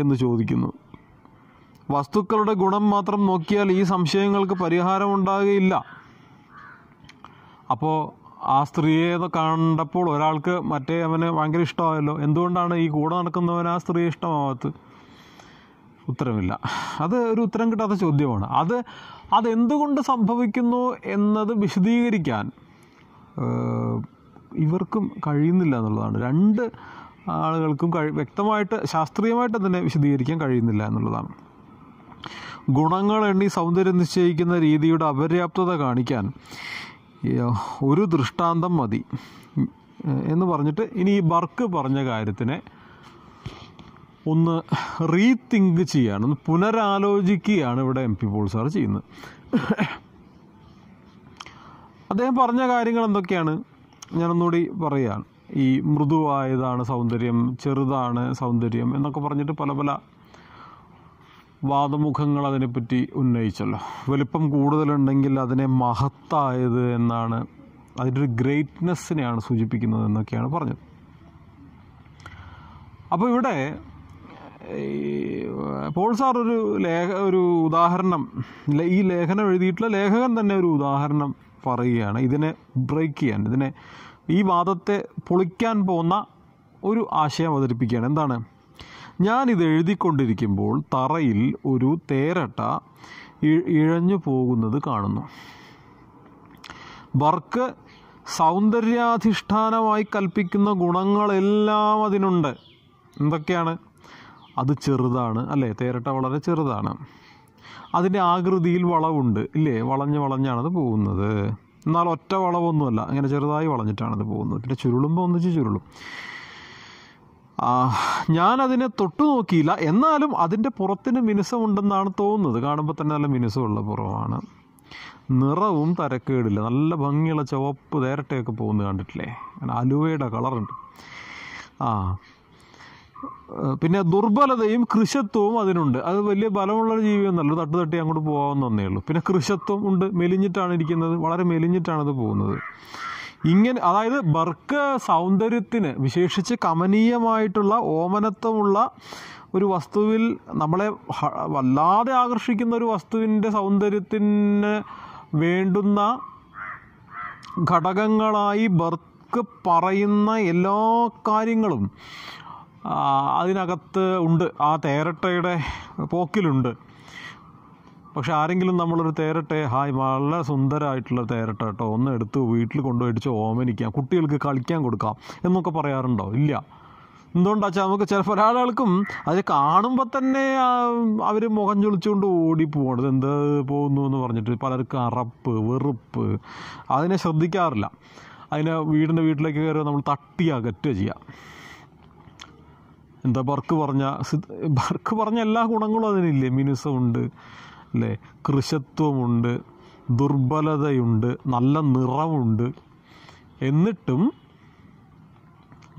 എന്ന് ചോദിക്കുന്നു വസ്തുക്കളുടെ ഗുണം മാത്രം നോക്കിയാൽ ഈ സംശയങ്ങൾക്ക് പരിഹാരം ഉണ്ടാകുകയില്ല അപ്പോൾ ആ സ്ത്രീയെ കണ്ടപ്പോൾ ഒരാൾക്ക് മറ്റേ അവന് ഭയങ്കര ഇഷ്ടമായല്ലോ എന്തുകൊണ്ടാണ് ഈ കൂടെ നടക്കുന്നവന് ആ സ്ത്രീ ഇഷ്ടമാവാത്ത ഉത്തരമില്ല അത് ഒരു ഉത്തരം കിട്ടാത്ത ചോദ്യമാണ് അത് അതെന്തുകൊണ്ട് സംഭവിക്കുന്നു എന്നത് വിശദീകരിക്കാൻ ഇവർക്കും കഴിയുന്നില്ല എന്നുള്ളതാണ് രണ്ട് ആളുകൾക്കും കഴി വ്യക്തമായിട്ട് ശാസ്ത്രീയമായിട്ട് തന്നെ വിശദീകരിക്കാൻ കഴിയുന്നില്ല എന്നുള്ളതാണ് ഗുണങ്ങൾ എണ്ണി സൗന്ദര്യം നിശ്ചയിക്കുന്ന രീതിയുടെ അപര്യാപ്തത കാണിക്കാൻ ഒരു ദൃഷ്ടാന്തം മതി എന്ന് പറഞ്ഞിട്ട് ഇനി ഈ ബർക്ക് പറഞ്ഞ കാര്യത്തിനെ ഒന്ന് റീതിങ്ക് ചെയ്യാണ് ഒന്ന് പുനരാലോചിക്കുകയാണ് ഇവിടെ എം പി പോൾ സാർ ചെയ്യുന്നത് അദ്ദേഹം പറഞ്ഞ കാര്യങ്ങൾ എന്തൊക്കെയാണ് ഞാനൊന്നുകൂടി പറയുകയാണ് ഈ മൃദുവായതാണ് സൗന്ദര്യം ചെറുതാണ് സൗന്ദര്യം എന്നൊക്കെ പറഞ്ഞിട്ട് പല പല വാദമുഖങ്ങൾ അതിനെപ്പറ്റി ഉന്നയിച്ചല്ലോ വലിപ്പം കൂടുതലുണ്ടെങ്കിൽ അതിനെ മഹത്തായത് എന്നാണ് അതിൻ്റെ ഒരു ഗ്രേറ്റ്നെസ്സിനെയാണ് സൂചിപ്പിക്കുന്നത് എന്നൊക്കെയാണ് പറഞ്ഞത് അപ്പോൾ ഇവിടെ പോൾ സാർ ഒരു ലേഖ ഒരു ഉദാഹരണം ഈ ലേഖനം എഴുതിയിട്ടുള്ള ലേഖകൻ തന്നെ ഒരു ഉദാഹരണം പറയുകയാണ് ഇതിനെ ബ്രേക്ക് ചെയ്യാൻ ഇതിനെ ഈ വാദത്തെ പൊളിക്കാൻ പോകുന്ന ഒരു ആശയം അവതരിപ്പിക്കുകയാണ് എന്താണ് ഞാനിത് എഴുതിക്കൊണ്ടിരിക്കുമ്പോൾ തറയിൽ ഒരു തേരട്ട ഇഴഞ്ഞു പോകുന്നത് കാണുന്നു വർക്ക് സൗന്ദര്യാധിഷ്ഠാനമായി കൽപ്പിക്കുന്ന ഗുണങ്ങളെല്ലാം അതിനുണ്ട് എന്തൊക്കെയാണ് അത് ചെറുതാണ് അല്ലേ തേരട്ട വളരെ ചെറുതാണ് അതിൻ്റെ ആകൃതിയിൽ വളവുണ്ട് ഇല്ലേ വളഞ്ഞ് വളഞ്ഞാണത് പോകുന്നത് എന്നാൽ ഒറ്റ വളവൊന്നുമല്ല അങ്ങനെ ചെറുതായി വളഞ്ഞിട്ടാണത് പോകുന്നത് പിന്നെ ചുരുളുമ്പോൾ ഒന്നിച്ച് ചുരുളും ഞാനതിനെ തൊട്ടു നോക്കിയില്ല എന്നാലും അതിൻ്റെ പുറത്തിന് മിനുസമുണ്ടെന്നാണ് തോന്നുന്നത് കാണുമ്പോൾ തന്നെ നല്ല മിനുസമുള്ള പുറമാണ് നിറവും തരക്കേടില്ല നല്ല ഭംഗിയുള്ള ചുവപ്പ് നേരട്ടെയൊക്കെ പോകുന്നത് കണ്ടിട്ടില്ലേ അലുവയുടെ കളറുണ്ട് ആ പിന്നെ ദുർബലതയും കൃഷത്വവും അതിനുണ്ട് അത് വലിയ ബലമുള്ളൊരു ജീവിയൊന്നല്ല തട്ട് തട്ടി അങ്ങോട്ട് പോകാമെന്നേ ഉള്ളൂ പിന്നെ കൃഷത്വം ഉണ്ട് മെലിഞ്ഞിട്ടാണ് ഇരിക്കുന്നത് വളരെ മെലിഞ്ഞിട്ടാണ് അത് പോകുന്നത് ഇങ്ങനെ അതായത് ബർക്ക് സൗന്ദര്യത്തിന് വിശേഷിച്ച് കമനീയമായിട്ടുള്ള ഓമനത്വമുള്ള ഒരു വസ്തുവിൽ നമ്മളെ വല്ലാതെ ആകർഷിക്കുന്ന ഒരു വസ്തുവിൻ്റെ സൗന്ദര്യത്തിന് വേണ്ടുന്ന ഘടകങ്ങളായി ബർക്ക് പറയുന്ന എല്ലാ കാര്യങ്ങളും അതിനകത്ത് ഉണ്ട് ആ തേരട്ടയുടെ പോക്കിലുണ്ട് പക്ഷെ ആരെങ്കിലും നമ്മളൊരു തേരട്ടെ ഹായ് വളരെ സുന്ദരമായിട്ടുള്ള തേരട്ട കേട്ടോ ഒന്ന് എടുത്ത് വീട്ടിൽ കൊണ്ടുപോയിടിച്ച് ഓമനിക്കാം കുട്ടികൾക്ക് കളിക്കാൻ കൊടുക്കാം എന്നൊക്കെ പറയാറുണ്ടോ ഇല്ല എന്തുകൊണ്ടാച്ചാൽ നമുക്ക് ചിലപ്പോൾ ഒരാളുകൾക്കും അത് കാണുമ്പോൾ തന്നെ അവർ മുഖം ചൊളിച്ചുകൊണ്ട് ഓടിപ്പോവാണ് എന്ത് പോകുന്നു എന്ന് പറഞ്ഞിട്ട് പലർക്കും അറപ്പ് വെറുപ്പ് അതിനെ ശ്രദ്ധിക്കാറില്ല അതിനെ വീടിൻ്റെ വീട്ടിലേക്ക് കയറി നമ്മൾ തട്ടി അകറ്റുക ചെയ്യുക എന്താ ബർക്ക് പറഞ്ഞ ബർക്ക് പറഞ്ഞ എല്ലാ ഗുണങ്ങളും അതിനില്ലേ മിനുസമുണ്ട് അല്ലേ കൃശത്വമുണ്ട് ദുർബലതയുണ്ട് നല്ല നിറമുണ്ട് എന്നിട്ടും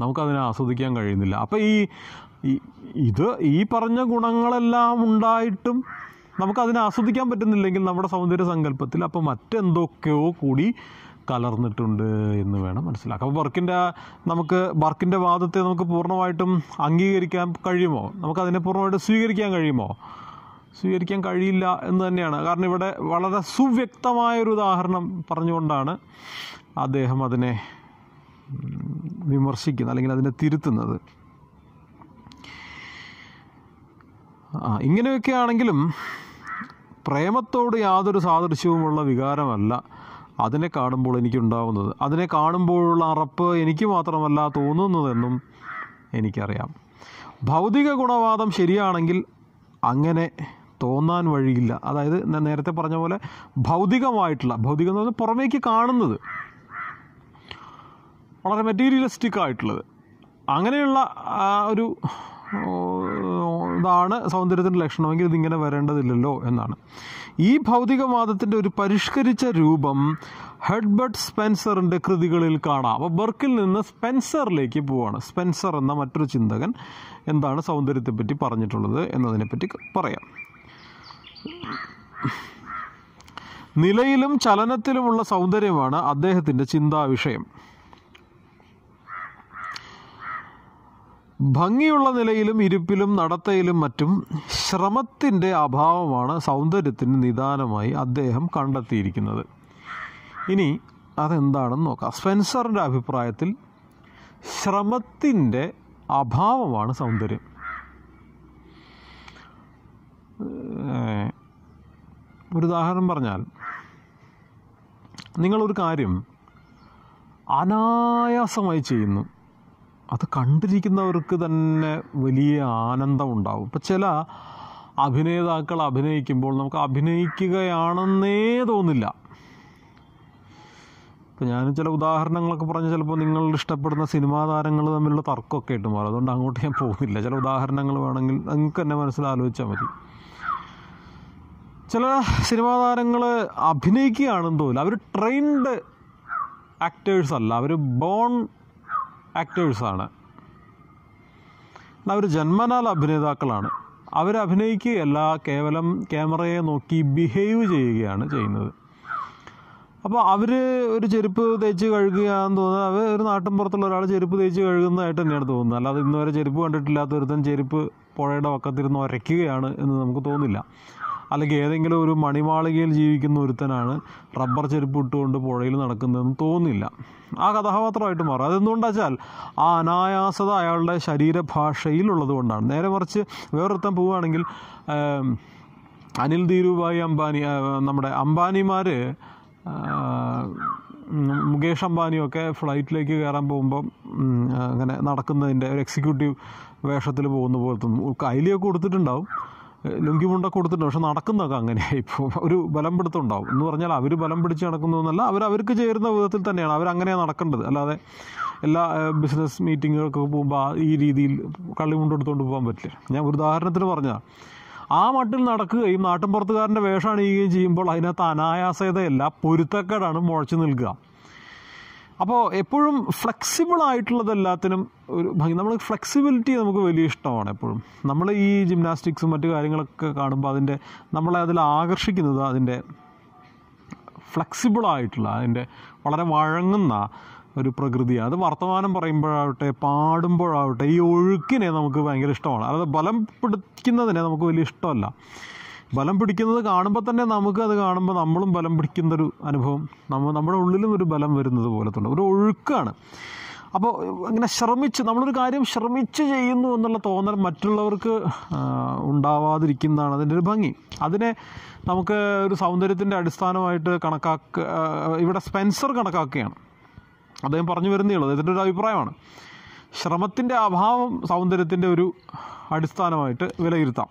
നമുക്കതിനെ ആസ്വദിക്കാൻ കഴിയുന്നില്ല അപ്പോൾ ഈ ഇത് ഈ പറഞ്ഞ ഗുണങ്ങളെല്ലാം ഉണ്ടായിട്ടും നമുക്കതിനെ ആസ്വദിക്കാൻ പറ്റുന്നില്ലെങ്കിൽ നമ്മുടെ സൗന്ദര്യ സങ്കല്പത്തിൽ അപ്പോൾ മറ്റെന്തൊക്കെയോ കൂടി കലർന്നിട്ടുണ്ട് എന്ന് വേണം മനസ്സിലാക്കാം അപ്പോൾ ബർക്കിൻ്റെ നമുക്ക് ബർക്കിൻ്റെ വാദത്തെ നമുക്ക് പൂർണ്ണമായിട്ടും അംഗീകരിക്കാൻ കഴിയുമോ നമുക്കതിനെ പൂർണ്ണമായിട്ട് സ്വീകരിക്കാൻ കഴിയുമോ സ്വീകരിക്കാൻ കഴിയില്ല എന്ന് തന്നെയാണ് കാരണം ഇവിടെ വളരെ സുവ്യക്തമായൊരു ഉദാഹരണം പറഞ്ഞുകൊണ്ടാണ് അദ്ദേഹം അതിനെ വിമർശിക്കുന്നത് അല്ലെങ്കിൽ അതിനെ തിരുത്തുന്നത് ആ ഇങ്ങനെയൊക്കെ ആണെങ്കിലും പ്രേമത്തോട് യാതൊരു സാദൃശ്യവുമുള്ള വികാരമല്ല അതിനെ കാണുമ്പോൾ എനിക്കുണ്ടാകുന്നത് അതിനെ കാണുമ്പോഴുള്ള അറപ്പ് എനിക്ക് മാത്രമല്ല തോന്നുന്നതെന്നും എനിക്കറിയാം ഭൗതിക ഗുണവാദം ശരിയാണെങ്കിൽ അങ്ങനെ തോന്നാൻ വഴിയില്ല അതായത് നേരത്തെ പറഞ്ഞ പോലെ ഭൗതികമായിട്ടുള്ള ഭൗതികം എന്ന് പറഞ്ഞാൽ പുറമേക്ക് കാണുന്നത് വളരെ മെറ്റീരിയലിസ്റ്റിക് ആയിട്ടുള്ളത് അങ്ങനെയുള്ള ഒരു ഇതാണ് സൗന്ദര്യത്തിൻ്റെ ലക്ഷണമെങ്കിൽ ഇതിങ്ങനെ വരേണ്ടതില്ലല്ലോ എന്നാണ് ഈ ഭൗതികവാദത്തിൻ്റെ ഒരു പരിഷ്കരിച്ച രൂപം ഹെഡ്ബർട്ട് സ്പെൻസറിൻ്റെ കൃതികളിൽ കാണാം അപ്പോൾ ബർക്കിൽ നിന്ന് സ്പെൻസറിലേക്ക് പോവാണ് സ്പെൻസർ എന്ന മറ്റൊരു ചിന്തകൻ എന്താണ് സൗന്ദര്യത്തെപ്പറ്റി പറഞ്ഞിട്ടുള്ളത് എന്നതിനെപ്പറ്റി പറയാം നിലയിലും ചലനത്തിലുമുള്ള സൗന്ദര്യമാണ് അദ്ദേഹത്തിൻ്റെ ചിന്താവിഷയം ഭംഗിയുള്ള നിലയിലും ഇരിപ്പിലും നടത്തയിലും മറ്റും ശ്രമത്തിൻ്റെ അഭാവമാണ് സൗന്ദര്യത്തിന് നിദാനമായി അദ്ദേഹം കണ്ടെത്തിയിരിക്കുന്നത് ഇനി അതെന്താണെന്ന് നോക്കാം സ്പെൻസറിൻ്റെ അഭിപ്രായത്തിൽ ശ്രമത്തിൻ്റെ അഭാവമാണ് സൗന്ദര്യം ഒരു ഉദാഹരണം പറഞ്ഞാൽ നിങ്ങളൊരു കാര്യം അനായാസമായി ചെയ്യുന്നു അത് കണ്ടിരിക്കുന്നവർക്ക് തന്നെ വലിയ ആനന്ദമുണ്ടാവും ഇപ്പം ചില അഭിനേതാക്കൾ അഭിനയിക്കുമ്പോൾ നമുക്ക് അഭിനയിക്കുകയാണെന്നേ തോന്നില്ല ഇപ്പം ഞാൻ ചില ഉദാഹരണങ്ങളൊക്കെ പറഞ്ഞ് ചിലപ്പോൾ നിങ്ങൾ ഇഷ്ടപ്പെടുന്ന സിനിമാ താരങ്ങൾ തമ്മിലുള്ള തർക്കമൊക്കെ ആയിട്ട് മാറും അതുകൊണ്ട് അങ്ങോട്ട് ഞാൻ പോകുന്നില്ല ചില ഉദാഹരണങ്ങൾ വേണമെങ്കിൽ നിങ്ങൾക്ക് തന്നെ മനസ്സിലാലോചിച്ചാൽ മതി ചില സിനിമാ താരങ്ങൾ അഭിനയിക്കുകയാണെന്ന് തോന്നില്ല അവർ ട്രെയിൻഡ് ആക്ടേഴ്സ് അല്ല അവർ ബോൺ ആക്ടേഴ്സാണ് അവർ ജന്മനാൽ അഭിനേതാക്കളാണ് അവരഭിനയിക്കുകയല്ല കേവലം ക്യാമറയെ നോക്കി ബിഹേവ് ചെയ്യുകയാണ് ചെയ്യുന്നത് അപ്പോൾ അവർ ഒരു ചെരുപ്പ് തേച്ച് കഴുകുകയാണെന്ന് തോന്നുന്നത് അവർ ഒരു നാട്ടിൻ പുറത്തുള്ള ഒരാൾ ചെരുപ്പ് തേച്ച് കഴുകുന്നതായിട്ട് തന്നെയാണ് തോന്നുന്നത് അല്ലാതെ ഇന്നുവരെ ചെരുപ്പ് കണ്ടിട്ടില്ലാത്ത ഒരുത്തൻ ചെരുപ്പ് പുഴയുടെ വക്കത്തിരുന്ന് ഒരയ്ക്കുകയാണ് എന്ന് നമുക്ക് തോന്നില്ല അല്ലെങ്കിൽ ഏതെങ്കിലും ഒരു മണിമാളികയിൽ ജീവിക്കുന്ന ഒരുത്തനാണ് റബ്ബർ ചെരുപ്പ് ഇട്ടുകൊണ്ട് പുഴയിൽ നടക്കുന്നതെന്ന് തോന്നില്ല ആ കഥാപാത്രമായിട്ട് മാറും അതെന്തുകൊണ്ടാച്ചാൽ ആ അനായാസത അയാളുടെ ശരീരഭാഷയിലുള്ളതുകൊണ്ടാണ് കൊണ്ടാണ് നേരെ മറിച്ച് വേറൊരുത്തം പോവുകയാണെങ്കിൽ അനിൽ ധീരുഭായി അംബാനി നമ്മുടെ അംബാനിമാർ മുകേഷ് അംബാനിയൊക്കെ ഫ്ലൈറ്റിലേക്ക് കയറാൻ പോകുമ്പം അങ്ങനെ നടക്കുന്നതിൻ്റെ ഒരു എക്സിക്യൂട്ടീവ് വേഷത്തിൽ പോകുന്ന പോലത്തെ കൈലിയൊക്കെ കൊടുത്തിട്ടുണ്ടാവും ലുങ്കി മുണ്ടൊക്കെ കൊടുത്തിട്ടുണ്ട് പക്ഷെ നടക്കുന്നതൊക്കെ അങ്ങനെ ഇപ്പോൾ ഒരു ബലം പിടുത്തുണ്ടാവും എന്ന് പറഞ്ഞാൽ അവർ ബലം പിടിച്ച് നടക്കുന്നതെന്നല്ല അവർ അവർക്ക് ചേരുന്ന വിധത്തിൽ തന്നെയാണ് അവരങ്ങനെ നടക്കേണ്ടത് അല്ലാതെ എല്ലാ ബിസിനസ് മീറ്റിങ്ങുകൾക്ക് പോകുമ്പോൾ ഈ രീതിയിൽ കള്ളി മുണ്ടെടുത്തുകൊണ്ട് പോകാൻ പറ്റില്ല ഞാൻ ഒരു ഉദാഹരണത്തിന് പറഞ്ഞതാണ് ആ മട്ടിൽ നടക്കുകയും നാട്ടിൻപുറത്തുകാരൻ്റെ വേഷം അണിയുകയും ചെയ്യുമ്പോൾ അതിനകത്ത് അനായാസതയല്ല പൊരുത്തക്കേടാണ് മുഴച്ചു നിൽക്കുക അപ്പോൾ എപ്പോഴും ഫ്ലെക്സിബിൾ ആയിട്ടുള്ളതെല്ലാത്തിനും ഒരു ഭംഗി നമ്മൾ ഫ്ലെക്സിബിലിറ്റി നമുക്ക് വലിയ ഇഷ്ടമാണ് എപ്പോഴും നമ്മൾ ഈ ജിംനാസ്റ്റിക്സും മറ്റു കാര്യങ്ങളൊക്കെ കാണുമ്പോൾ അതിൻ്റെ നമ്മളെ അതിൽ ആകർഷിക്കുന്നത് അതിൻ്റെ ഫ്ലെക്സിബിളായിട്ടുള്ള അതിൻ്റെ വളരെ വഴങ്ങുന്ന ഒരു പ്രകൃതിയാണ് അത് വർത്തമാനം പറയുമ്പോഴാവട്ടെ പാടുമ്പോഴാവട്ടെ ഈ ഒഴുക്കിനെ നമുക്ക് ഭയങ്കര ഇഷ്ടമാണ് അതായത് ബലം പിടിക്കുന്നതിനെ നമുക്ക് വലിയ ഇഷ്ടമല്ല ബലം പിടിക്കുന്നത് കാണുമ്പോൾ തന്നെ നമുക്ക് അത് കാണുമ്പോൾ നമ്മളും ബലം പിടിക്കുന്നൊരു അനുഭവം നമ്മ നമ്മുടെ ഉള്ളിലും ഒരു ബലം വരുന്നത് പോലെ തന്നെ ഒരു ഒഴുക്കാണ് അപ്പോൾ ഇങ്ങനെ ശ്രമിച്ച് നമ്മളൊരു കാര്യം ശ്രമിച്ച് ചെയ്യുന്നു എന്നുള്ള തോന്നൽ മറ്റുള്ളവർക്ക് ഉണ്ടാവാതിരിക്കുന്നതാണ് അതിൻ്റെ ഒരു ഭംഗി അതിനെ നമുക്ക് ഒരു സൗന്ദര്യത്തിൻ്റെ അടിസ്ഥാനമായിട്ട് കണക്കാക്ക ഇവിടെ സ്പെൻസർ കണക്കാക്കുകയാണ് അദ്ദേഹം പറഞ്ഞു വരുന്നേ ഉള്ളൂ അതിൻ്റെ ഒരു അഭിപ്രായമാണ് ശ്രമത്തിൻ്റെ അഭാവം സൗന്ദര്യത്തിൻ്റെ ഒരു അടിസ്ഥാനമായിട്ട് വിലയിരുത്താം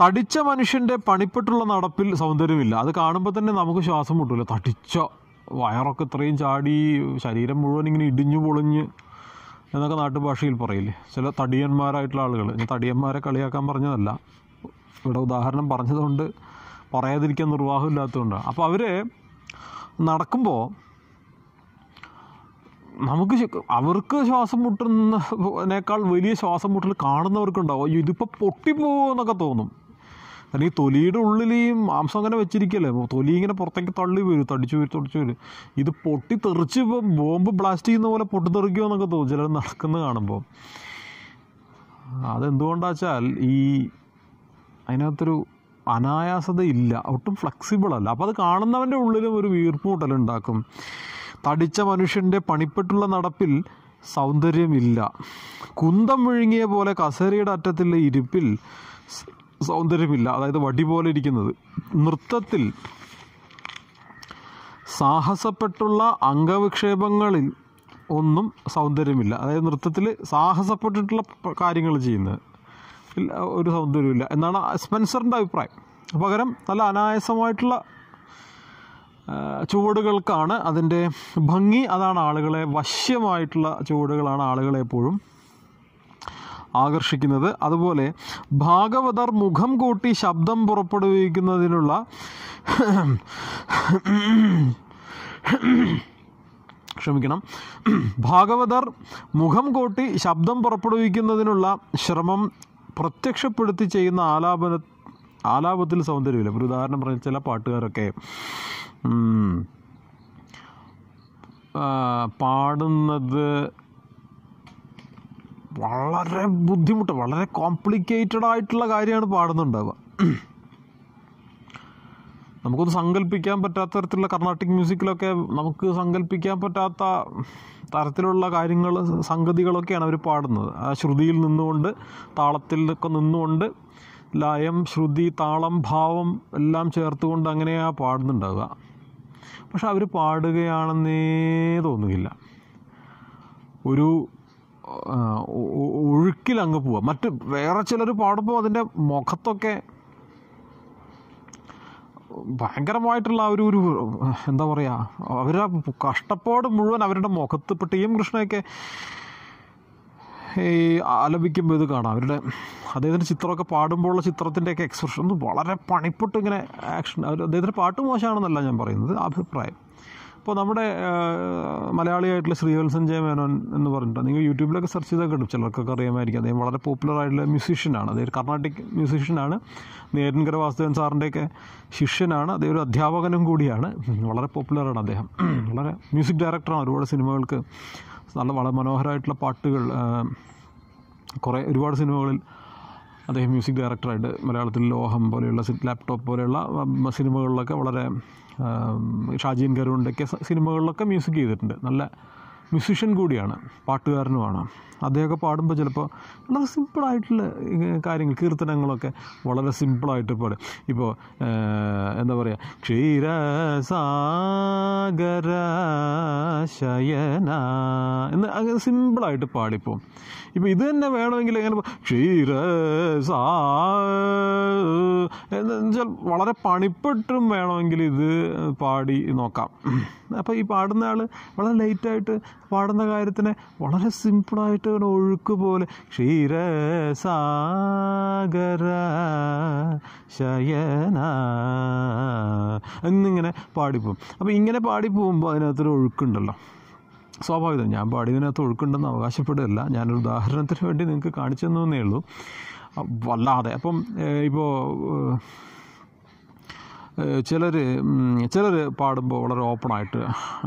തടിച്ച മനുഷ്യൻ്റെ പണിപ്പെട്ടുള്ള നടപ്പിൽ സൗന്ദര്യമില്ല അത് കാണുമ്പോൾ തന്നെ നമുക്ക് ശ്വാസം മുട്ടില്ല തടിച്ച വയറൊക്കെ ഇത്രയും ചാടി ശരീരം മുഴുവൻ ഇങ്ങനെ ഇടിഞ്ഞു പൊളിഞ്ഞ് എന്നൊക്കെ നാട്ടുഭാഷയിൽ പറയില്ലേ ചില തടിയന്മാരായിട്ടുള്ള ആളുകൾ ഞാൻ തടിയന്മാരെ കളിയാക്കാൻ പറഞ്ഞതല്ല ഇവിടെ ഉദാഹരണം പറഞ്ഞതുകൊണ്ട് പറയാതിരിക്കാൻ നിർവാഹമില്ലാത്തതുകൊണ്ടാണ് അപ്പോൾ അവർ നടക്കുമ്പോൾ നമുക്ക് അവർക്ക് ശ്വാസം മുട്ടുന്നതിനേക്കാൾ വലിയ ശ്വാസം മുട്ടൽ കാണുന്നവർക്കുണ്ടാവും അയ്യോ ഇതിപ്പോൾ പൊട്ടിപ്പോകുമെന്നൊക്കെ തോന്നും കാരണം ഈ തൊലിയുടെ ഉള്ളിൽ ഈ മാംസം അങ്ങനെ വെച്ചിരിക്കല്ലേ തൊലി ഇങ്ങനെ പുറത്തേക്ക് തള്ളി വരും തടിച്ചു വരും തടിച്ചു വരും ഇത് പൊട്ടി തെറിച്ച് ഇപ്പോൾ ബോംബ് ബ്ലാസ്റ്റ് ചെയ്യുന്ന പോലെ പൊട്ടി തെറിക്കുമോ എന്നൊക്കെ തോന്നും ചിലർ നടക്കുന്നത് കാണുമ്പോൾ അതെന്തുകൊണ്ടാച്ചാൽ ഈ അതിനകത്തൊരു ഇല്ല ഒട്ടും ഫ്ലെക്സിബിൾ അല്ല അപ്പോൾ അത് കാണുന്നവൻ്റെ ഉള്ളിലും ഒരു വീർപ്പൂട്ടൽ ഉണ്ടാക്കും തടിച്ച മനുഷ്യൻ്റെ പണിപ്പെട്ടുള്ള നടപ്പിൽ സൗന്ദര്യമില്ല കുന്തം വിഴുങ്ങിയ പോലെ കസേരയുടെ അറ്റത്തിലെ ഇരിപ്പിൽ സൗന്ദര്യമില്ല അതായത് വടി പോലെ ഇരിക്കുന്നത് നൃത്തത്തിൽ സാഹസപ്പെട്ടുള്ള അംഗവിക്ഷേപങ്ങളിൽ ഒന്നും സൗന്ദര്യമില്ല അതായത് നൃത്തത്തിൽ സാഹസപ്പെട്ടിട്ടുള്ള കാര്യങ്ങൾ ചെയ്യുന്നത് ഒരു സൗന്ദര്യമില്ല എന്നാണ് സ്പെൻസറിൻ്റെ അഭിപ്രായം പകരം നല്ല അനായാസമായിട്ടുള്ള ചുവടുകൾക്കാണ് അതിൻ്റെ ഭംഗി അതാണ് ആളുകളെ വശ്യമായിട്ടുള്ള ചുവടുകളാണ് ആളുകളെ എപ്പോഴും ആകർഷിക്കുന്നത് അതുപോലെ ഭാഗവതർ മുഖം കൂട്ടി ശബ്ദം പുറപ്പെടുവിക്കുന്നതിനുള്ള ക്ഷമിക്കണം ഭാഗവതർ മുഖം കൂട്ടി ശബ്ദം പുറപ്പെടുവിക്കുന്നതിനുള്ള ശ്രമം പ്രത്യക്ഷപ്പെടുത്തി ചെയ്യുന്ന ആലാപന ആലാപത്തിൽ സൗന്ദര്യമില്ല ഒരു ഉദാഹരണം പറഞ്ഞ ചില പാട്ടുകാരൊക്കെ പാടുന്നത് വളരെ ബുദ്ധിമുട്ട് വളരെ കോംപ്ലിക്കേറ്റഡ് ആയിട്ടുള്ള കാര്യമാണ് പാടുന്നുണ്ടാവുക നമുക്കൊന്ന് സങ്കല്പിക്കാൻ പറ്റാത്ത തരത്തിലുള്ള കർണാട്ടിക് മ്യൂസിക്കിലൊക്കെ നമുക്ക് സങ്കല്പിക്കാൻ പറ്റാത്ത തരത്തിലുള്ള കാര്യങ്ങൾ സംഗതികളൊക്കെയാണ് അവർ പാടുന്നത് ആ ശ്രുതിയിൽ നിന്നുകൊണ്ട് താളത്തിൽ ഒക്കെ നിന്നുകൊണ്ട് ലയം ശ്രുതി താളം ഭാവം എല്ലാം ചേർത്തുകൊണ്ട് അങ്ങനെയാണ് പാടുന്നുണ്ടാവുക പക്ഷെ അവർ പാടുകയാണെന്നേ തോന്നുകയില്ല ഒരു ഒഴുക്കിൽ അങ്ങ് പോവുക മറ്റ് വേറെ ചിലർ പാടുമ്പോൾ അതിൻ്റെ മുഖത്തൊക്കെ ഭയങ്കരമായിട്ടുള്ള ഒരു ഒരു എന്താ പറയുക അവരുടെ കഷ്ടപ്പാട് മുഴുവൻ അവരുടെ മുഖത്ത് ഇപ്പോൾ ടി എം കൃഷ്ണയൊക്കെ ഈ ആലപിക്കുമ്പോൾ ഇത് കാണാം അവരുടെ അദ്ദേഹത്തിൻ്റെ ചിത്രമൊക്കെ പാടുമ്പോഴുള്ള ചിത്രത്തിൻ്റെയൊക്കെ എക്സ്പ്രഷൻ വളരെ പണിപ്പെട്ട് ഇങ്ങനെ ആക്ഷൻ അവർ അദ്ദേഹത്തിൻ്റെ പാട്ട് മോശമാണെന്നല്ല ഞാൻ പറയുന്നത് അഭിപ്രായം ഇപ്പോൾ നമ്മുടെ മലയാളിയായിട്ടുള്ള ശ്രീവത്സൻ ജയ മേനോൻ എന്ന് പറഞ്ഞിട്ടുണ്ട് നിങ്ങൾ യൂട്യൂബിലൊക്കെ സെർച്ച് ചെയ്താൽ കിട്ടും ചിലർക്കൊക്കെ അറിയാമായിരിക്കും അദ്ദേഹം വളരെ പോപ്പുലർ ആയിട്ടുള്ള മ്യൂസീഷ്യനാണ് അദ്ദേഹം കർണാട്ടിക് മ്യൂസീഷ്യനാണ് നേരൻകര വാസുദേവൻ സാറിൻ്റെയൊക്കെ ശിഷ്യനാണ് അദ്ദേഹം ഒരു അധ്യാപകനും കൂടിയാണ് വളരെ പോപ്പുലറാണ് അദ്ദേഹം വളരെ മ്യൂസിക് ഡയറക്ടറാണ് ഒരുപാട് സിനിമകൾക്ക് നല്ല വളരെ മനോഹരമായിട്ടുള്ള പാട്ടുകൾ കുറേ ഒരുപാട് സിനിമകളിൽ അദ്ദേഹം മ്യൂസിക് ഡയറക്ടറായിട്ട് മലയാളത്തിൽ ലോഹം പോലെയുള്ള ലാപ്ടോപ്പ് പോലെയുള്ള സിനിമകളിലൊക്കെ വളരെ ഷാജിയൻ കരുണിൻ്റെയൊക്കെ സിനിമകളിലൊക്കെ മ്യൂസിക് ചെയ്തിട്ടുണ്ട് നല്ല മ്യൂസിഷ്യൻ കൂടിയാണ് പാട്ടുകാരനുമാണ് അദ്ദേഹമൊക്കെ പാടുമ്പോൾ ചിലപ്പോൾ വളരെ സിമ്പിളായിട്ടുള്ള കാര്യങ്ങൾ കീർത്തനങ്ങളൊക്കെ വളരെ സിമ്പിളായിട്ട് പാടും ഇപ്പോൾ എന്താ പറയുക ക്ഷീരസാഗര ശയന എന്ന് അങ്ങനെ സിമ്പിളായിട്ട് പാടിപ്പോ ഇപ്പോൾ ഇത് തന്നെ വേണമെങ്കിൽ എങ്ങനെ സാ എന്ന് വെച്ചാൽ വളരെ പണിപ്പെട്ടും വേണമെങ്കിൽ ഇത് പാടി നോക്കാം അപ്പോൾ ഈ പാടുന്ന ആൾ വളരെ ലൈറ്റായിട്ട് പാടുന്ന കാര്യത്തിനെ വളരെ സിമ്പിളായിട്ട് ഒരു ഒഴുക്ക് പോലെ സാഗര ശയന എന്നിങ്ങനെ പാടിപ്പോവും അപ്പോൾ ഇങ്ങനെ പാടിപ്പോകുമ്പോൾ അതിനകത്തൊരു ഒഴുക്കുണ്ടല്ലോ സ്വാഭാവികം ഞാൻ പാടിയതിനകത്ത് ഒഴുക്കുണ്ടെന്ന് അവകാശപ്പെടുകയല്ല ഞാനൊരു ഉദാഹരണത്തിന് വേണ്ടി നിങ്ങൾക്ക് കാണിച്ചു തന്നേ ഉള്ളൂ വല്ലാതെ അപ്പം ഇപ്പോൾ ചിലർ ചിലർ പാടുമ്പോൾ വളരെ ഓപ്പണായിട്ട്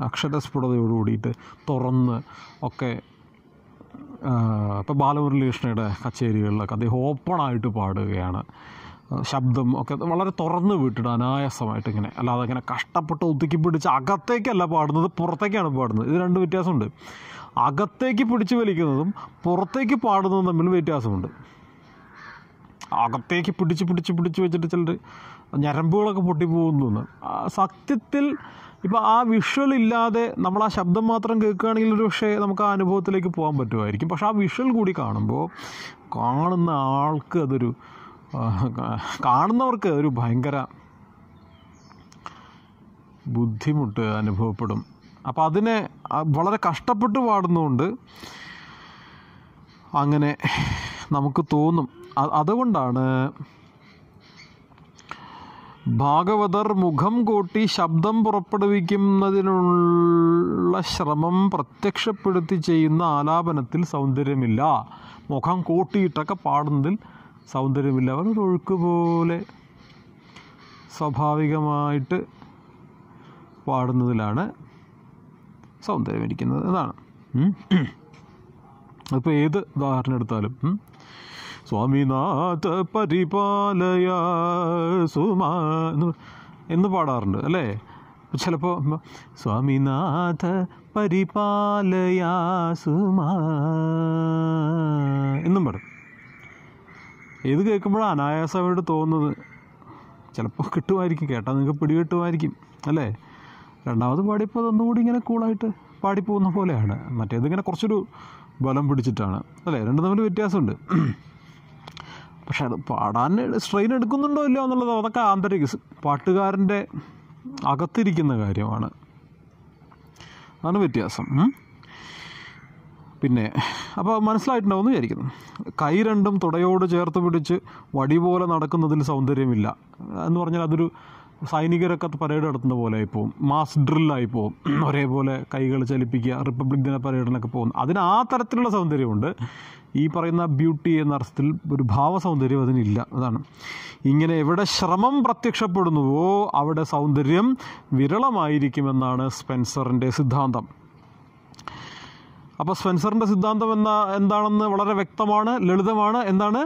അക്ഷരസ്ഫുടതയോട് കൂടിയിട്ട് തുറന്ന് ഒക്കെ ഇപ്പോൾ ബാലമുരളികൃഷ്ണയുടെ കച്ചേരികളിലൊക്കെ അദ്ദേഹം ഓപ്പണായിട്ട് പാടുകയാണ് ശബ്ദം ഒക്കെ വളരെ തുറന്ന് വിട്ടിട്ട് അനായാസമായിട്ട് ഇങ്ങനെ അല്ലാതെ ഇങ്ങനെ കഷ്ടപ്പെട്ട് ഒതുക്കി പിടിച്ച് അകത്തേക്കല്ല പാടുന്നത് പുറത്തേക്കാണ് പാടുന്നത് ഇത് രണ്ട് വ്യത്യാസമുണ്ട് അകത്തേക്ക് പിടിച്ച് വലിക്കുന്നതും പുറത്തേക്ക് പാടുന്നതും തമ്മിൽ വ്യത്യാസമുണ്ട് അകത്തേക്ക് പിടിച്ച് പിടിച്ച് പിടിച്ച് വെച്ചിട്ട് ചിലർ ഞരമ്പുകളൊക്കെ പൊട്ടിപ്പോകുന്നു സത്യത്തിൽ ഇപ്പോൾ ആ വിഷ്വൽ ഇല്ലാതെ നമ്മൾ ആ ശബ്ദം മാത്രം കേൾക്കുകയാണെങ്കിൽ ഒരു പക്ഷേ നമുക്ക് ആ അനുഭവത്തിലേക്ക് പോകാൻ പറ്റുമായിരിക്കും പക്ഷെ ആ വിഷ്വൽ കൂടി കാണുമ്പോൾ കാണുന്ന ആൾക്ക് അതൊരു കാണുന്നവർക്ക് ഒരു ഭയങ്കര ബുദ്ധിമുട്ട് അനുഭവപ്പെടും അപ്പോൾ അതിനെ വളരെ കഷ്ടപ്പെട്ട് പാടുന്നതുകൊണ്ട് അങ്ങനെ നമുക്ക് തോന്നും അതുകൊണ്ടാണ് ഭാഗവതർ മുഖം കൂട്ടി ശബ്ദം പുറപ്പെടുവിക്കുന്നതിനുള്ള ശ്രമം പ്രത്യക്ഷപ്പെടുത്തി ചെയ്യുന്ന ആലാപനത്തിൽ സൗന്ദര്യമില്ല മുഖം കൂട്ടിയിട്ടൊക്കെ പാടുന്നതിൽ സൗന്ദര്യമില്ല അവർ ഒഴുക്ക് പോലെ സ്വാഭാവികമായിട്ട് പാടുന്നതിലാണ് ഇരിക്കുന്നത് എന്നാണ് ഇപ്പോൾ ഏത് ഉദാഹരണം എടുത്താലും സ്വാമിനാഥ പരിപാലയ സുമാനു എന്ന് പാടാറുണ്ട് അല്ലേ ചിലപ്പോൾ സ്വാമിനാഥ പരിപാലയാ സുമാ എന്നും പാടും ഇത് കേൾക്കുമ്പോഴാണ് അനായാസമായിട്ട് തോന്നുന്നത് ചിലപ്പോൾ കിട്ടുമായിരിക്കും കേട്ടാൽ നിങ്ങൾക്ക് പിടികിട്ടുമായിരിക്കും അല്ലേ രണ്ടാമത് പാടിയപ്പോൾ അതൊന്നുകൂടി ഇങ്ങനെ കൂളായിട്ട് പാടിപ്പോകുന്ന പോലെയാണ് മറ്റേത് ഇങ്ങനെ കുറച്ചൊരു ബലം പിടിച്ചിട്ടാണ് അല്ലേ രണ്ടും തമ്മിൽ വ്യത്യാസമുണ്ട് പക്ഷെ അത് പാടാൻ സ്ട്രെയിൻ എടുക്കുന്നുണ്ടോ ഇല്ലയോ എന്നുള്ളത് അതൊക്കെ ആന്തരിക പാട്ടുകാരൻ്റെ അകത്തിരിക്കുന്ന കാര്യമാണ് അതാണ് വ്യത്യാസം പിന്നെ അപ്പോൾ മനസ്സിലായിട്ടുണ്ടാവും വിചാരിക്കുന്നു കൈ രണ്ടും തുടയോട് ചേർത്ത് പിടിച്ച് വടി പോലെ നടക്കുന്നതിൽ സൗന്ദര്യമില്ല എന്ന് പറഞ്ഞാൽ അതൊരു സൈനികരൊക്കെ പരേഡ് നടത്തുന്ന പോലെ ഇപ്പോൾ മാസ് ഡ്രില്ലായി പോവും ഒരേപോലെ കൈകൾ ചലിപ്പിക്കുക റിപ്പബ്ലിക് ദിന പരേഡിനൊക്കെ പോകുന്നു അതിന് ആ തരത്തിലുള്ള സൗന്ദര്യമുണ്ട് ഈ പറയുന്ന ബ്യൂട്ടി എന്ന അർത്ഥത്തിൽ ഒരു സൗന്ദര്യം അതിനില്ല അതാണ് ഇങ്ങനെ എവിടെ ശ്രമം പ്രത്യക്ഷപ്പെടുന്നുവോ അവിടെ സൗന്ദര്യം വിരളമായിരിക്കുമെന്നാണ് സ്പെൻസറിൻ്റെ സിദ്ധാന്തം അപ്പോൾ സ്പെൻസറിൻ്റെ സിദ്ധാന്തം എന്ന എന്താണെന്ന് വളരെ വ്യക്തമാണ് ലളിതമാണ് എന്താണ്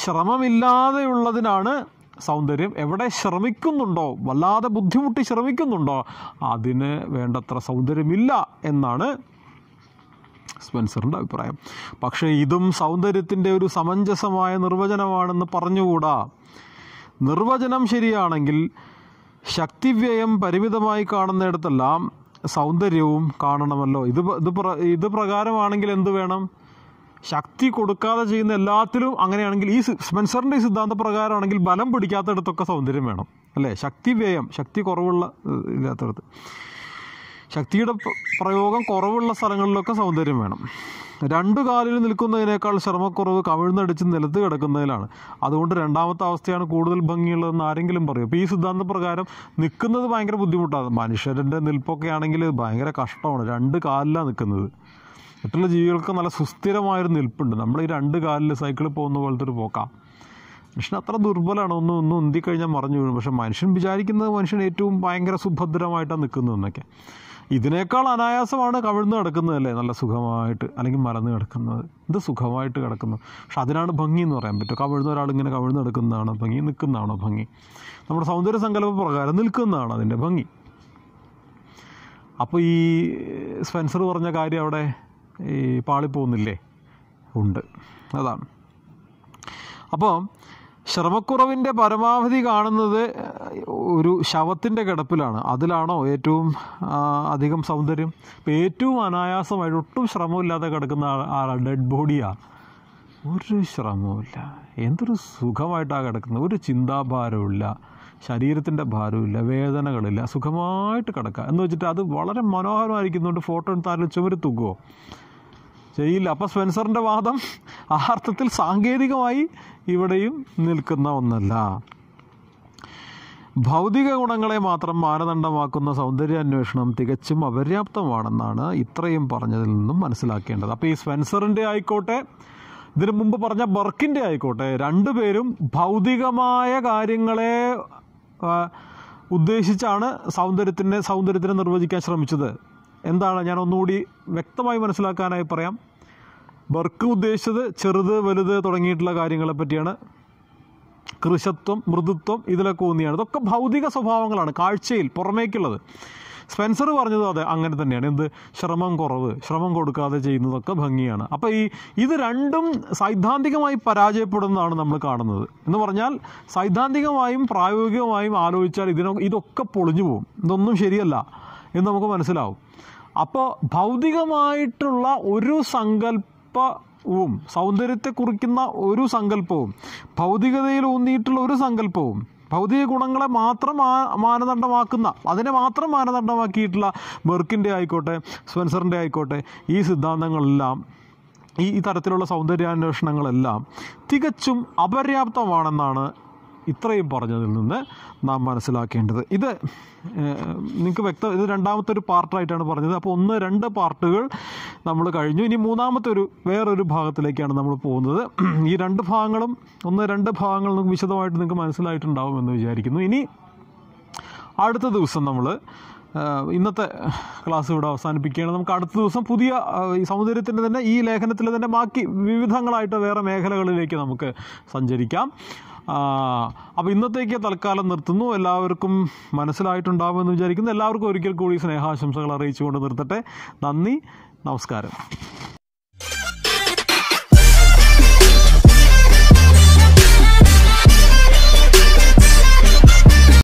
ശ്രമമില്ലാതെയുള്ളതിനാണ് സൗന്ദര്യം എവിടെ ശ്രമിക്കുന്നുണ്ടോ വല്ലാതെ ബുദ്ധിമുട്ടി ശ്രമിക്കുന്നുണ്ടോ അതിന് വേണ്ടത്ര സൗന്ദര്യമില്ല എന്നാണ് സ്പെൻസറിൻ്റെ അഭിപ്രായം പക്ഷേ ഇതും സൗന്ദര്യത്തിൻ്റെ ഒരു സമഞ്ജസമായ നിർവചനമാണെന്ന് പറഞ്ഞുകൂടാ നിർവചനം ശരിയാണെങ്കിൽ ശക്തിവ്യയം പരിമിതമായി കാണുന്നിടത്തെല്ലാം സൗന്ദര്യവും കാണണമല്ലോ ഇത് ഇത് പ്ര ഇത് പ്രകാരമാണെങ്കിൽ എന്ത് വേണം ശക്തി കൊടുക്കാതെ ചെയ്യുന്ന എല്ലാത്തിലും അങ്ങനെയാണെങ്കിൽ ഈ സ്പെൻസറിൻ്റെ സിദ്ധാന്ത പ്രകാരമാണെങ്കിൽ ബലം പിടിക്കാത്തടത്തൊക്കെ സൗന്ദര്യം വേണം അല്ലേ ശക്തി വ്യയം ശക്തി കുറവുള്ള ഇല്ലാത്തടത്ത് ശക്തിയുടെ പ്രയോഗം കുറവുള്ള സ്ഥലങ്ങളിലൊക്കെ സൗന്ദര്യം വേണം രണ്ടു കാലിൽ നിൽക്കുന്നതിനേക്കാൾ ശ്രമക്കുറവ് കവിഴ്ന്നടിച്ച് നിലത്ത് കിടക്കുന്നതിലാണ് അതുകൊണ്ട് രണ്ടാമത്തെ അവസ്ഥയാണ് കൂടുതൽ ഭംഗിയുള്ളതെന്ന് ആരെങ്കിലും പറയും അപ്പോൾ ഈ സിദ്ധാന്ത പ്രകാരം നിൽക്കുന്നത് ഭയങ്കര ബുദ്ധിമുട്ടാണ് മനുഷ്യരുടെ നിൽപ്പൊക്കെ ആണെങ്കിൽ ഭയങ്കര കഷ്ടമാണ് രണ്ട് കാലിലാണ് നിൽക്കുന്നത് മറ്റുള്ള ജീവികൾക്ക് നല്ല സുസ്ഥിരമായൊരു നിൽപ്പുണ്ട് നമ്മൾ ഈ രണ്ട് കാലിൽ സൈക്കിളിൽ പോകുന്ന പോലത്തെ ഒരു പോക്കാം മനുഷ്യൻ അത്ര ദുർബലമാണ് ഒന്നും ഒന്നും ഉന്തി കഴിഞ്ഞാൽ മറിഞ്ഞു വീഴും പക്ഷേ മനുഷ്യൻ വിചാരിക്കുന്നത് മനുഷ്യൻ ഏറ്റവും ഭയങ്കര സുഭദ്രമായിട്ടാണ് നിൽക്കുന്നത് എന്നൊക്കെ ഇതിനേക്കാൾ അനായാസമാണ് കവിഴ്ന്ന് കിടക്കുന്നതല്ലേ നല്ല സുഖമായിട്ട് അല്ലെങ്കിൽ മലന്ന് കിടക്കുന്നത് ഇത് സുഖമായിട്ട് കിടക്കുന്നു പക്ഷെ അതിനാണ് ഭംഗി എന്ന് പറയാൻ പറ്റും കവിഴ്ന്ന ഒരാൾ ഇങ്ങനെ കവിഴ്ന്ന് കിടക്കുന്നതാണോ ഭംഗി നിൽക്കുന്നതാണോ ഭംഗി നമ്മുടെ സൗന്ദര്യ സങ്കല്പ പ്രകാരം നിൽക്കുന്നതാണ് അതിൻ്റെ ഭംഗി അപ്പോൾ ഈ സ്പെൻസർ പറഞ്ഞ കാര്യം അവിടെ ഈ പാളിപ്പോകുന്നില്ലേ ഉണ്ട് അതാണ് അപ്പോൾ ശ്രമക്കുറവിൻ്റെ പരമാവധി കാണുന്നത് ഒരു ശവത്തിൻ്റെ കിടപ്പിലാണ് അതിലാണോ ഏറ്റവും അധികം സൗന്ദര്യം ഇപ്പം ഏറ്റവും അനായാസമായിട്ട് ഒട്ടും ശ്രമമില്ലാതെ കിടക്കുന്ന ആ ഡെഡ് ബോഡിയാണ് ഒരു ശ്രമവുമില്ല എന്തൊരു സുഖമായിട്ടാണ് കിടക്കുന്നത് ഒരു ചിന്താഭാരമില്ല ശരീരത്തിൻ്റെ ഭാരമില്ല വേദനകളില്ല സുഖമായിട്ട് കിടക്കുക എന്ന് വെച്ചിട്ട് അത് വളരെ മനോഹരമായിരിക്കുന്നതുകൊണ്ട് ഫോട്ടോ എടുത്താലും ചുമര് തുകോ ശരിയില്ല അപ്പോൾ സ്പെൻസറിൻ്റെ വാദം ആ അർത്ഥത്തിൽ സാങ്കേതികമായി ഇവിടെയും നിൽക്കുന്ന ഒന്നല്ല ഭൗതിക ഗുണങ്ങളെ മാത്രം മാനദണ്ഡമാക്കുന്ന സൗന്ദര്യാന്വേഷണം തികച്ചും അപര്യാപ്തമാണെന്നാണ് ഇത്രയും പറഞ്ഞതിൽ നിന്നും മനസ്സിലാക്കേണ്ടത് അപ്പോൾ ഈ സ്പെൻസറിൻ്റെ ആയിക്കോട്ടെ ഇതിനു മുമ്പ് പറഞ്ഞ ബർക്കിൻ്റെ ആയിക്കോട്ടെ രണ്ടുപേരും ഭൗതികമായ കാര്യങ്ങളെ ഉദ്ദേശിച്ചാണ് സൗന്ദര്യത്തിനെ സൗന്ദര്യത്തിനെ നിർവചിക്കാൻ ശ്രമിച്ചത് എന്താണ് ഞാൻ ഒന്നുകൂടി വ്യക്തമായി മനസ്സിലാക്കാനായി പറയാം ബർക്ക് ഉദ്ദേശിച്ചത് ചെറുത് വലുത് തുടങ്ങിയിട്ടുള്ള കാര്യങ്ങളെ പറ്റിയാണ് കൃശത്വം മൃദുത്വം ഇതിലൊക്കെ ഊന്നിയാണ് ഇതൊക്കെ ഭൗതിക സ്വഭാവങ്ങളാണ് കാഴ്ചയിൽ പുറമേക്കുള്ളത് സ്പെൻസർ പറഞ്ഞത് അതെ അങ്ങനെ തന്നെയാണ് എന്ത് ശ്രമം കുറവ് ശ്രമം കൊടുക്കാതെ ചെയ്യുന്നതൊക്കെ ഭംഗിയാണ് അപ്പോൾ ഈ ഇത് രണ്ടും സൈദ്ധാന്തികമായി പരാജയപ്പെടുന്നതാണ് നമ്മൾ കാണുന്നത് എന്ന് പറഞ്ഞാൽ സൈദ്ധാന്തികമായും പ്രായോഗികമായും ആലോചിച്ചാൽ ഇതിനൊക്കെ ഇതൊക്കെ പൊളിഞ്ഞു പോകും ഇതൊന്നും ശരിയല്ല എന്ന് നമുക്ക് മനസ്സിലാവും അപ്പോൾ ഭൗതികമായിട്ടുള്ള ഒരു സങ്കല്പവും സൗന്ദര്യത്തെ കുറിക്കുന്ന ഒരു സങ്കല്പവും ഭൗതികതയിൽ ഊന്നിയിട്ടുള്ള ഒരു സങ്കല്പവും ഭൗതിക ഗുണങ്ങളെ മാത്രം മാനദണ്ഡമാക്കുന്ന അതിനെ മാത്രം മാനദണ്ഡമാക്കിയിട്ടുള്ള ബെർക്കിൻ്റെ ആയിക്കോട്ടെ സ്പെൻസറിൻ്റെ ആയിക്കോട്ടെ ഈ സിദ്ധാന്തങ്ങളെല്ലാം ഈ തരത്തിലുള്ള സൗന്ദര്യാന്വേഷണങ്ങളെല്ലാം തികച്ചും അപര്യാപ്തമാണെന്നാണ് ഇത്രയും പറഞ്ഞതിൽ നിന്ന് നാം മനസ്സിലാക്കേണ്ടത് ഇത് നിങ്ങൾക്ക് വ്യക്ത ഇത് രണ്ടാമത്തെ ഒരു പാർട്ടായിട്ടാണ് പറഞ്ഞത് അപ്പോൾ ഒന്ന് രണ്ട് പാർട്ടുകൾ നമ്മൾ കഴിഞ്ഞു ഇനി മൂന്നാമത്തെ ഒരു വേറൊരു ഭാഗത്തിലേക്കാണ് നമ്മൾ പോകുന്നത് ഈ രണ്ട് ഭാഗങ്ങളും ഒന്ന് രണ്ട് ഭാഗങ്ങൾ നമുക്ക് വിശദമായിട്ട് നിങ്ങൾക്ക് മനസ്സിലായിട്ടുണ്ടാവും എന്ന് വിചാരിക്കുന്നു ഇനി അടുത്ത ദിവസം നമ്മൾ ഇന്നത്തെ ക്ലാസ് ഇവിടെ അവസാനിപ്പിക്കുകയാണ് നമുക്ക് അടുത്ത ദിവസം പുതിയ ഈ തന്നെ ഈ ലേഖനത്തിൽ തന്നെ ബാക്കി വിവിധങ്ങളായിട്ട് വേറെ മേഖലകളിലേക്ക് നമുക്ക് സഞ്ചരിക്കാം അപ്പോൾ ഇന്നത്തേക്ക് തൽക്കാലം നിർത്തുന്നു എല്ലാവർക്കും മനസ്സിലായിട്ടുണ്ടാവും എന്ന് വിചാരിക്കുന്നു എല്ലാവർക്കും ഒരിക്കൽ കൂടി സ്നേഹാശംസകൾ അറിയിച്ചുകൊണ്ട് നിർത്തട്ടെ നന്ദി നമസ്കാരം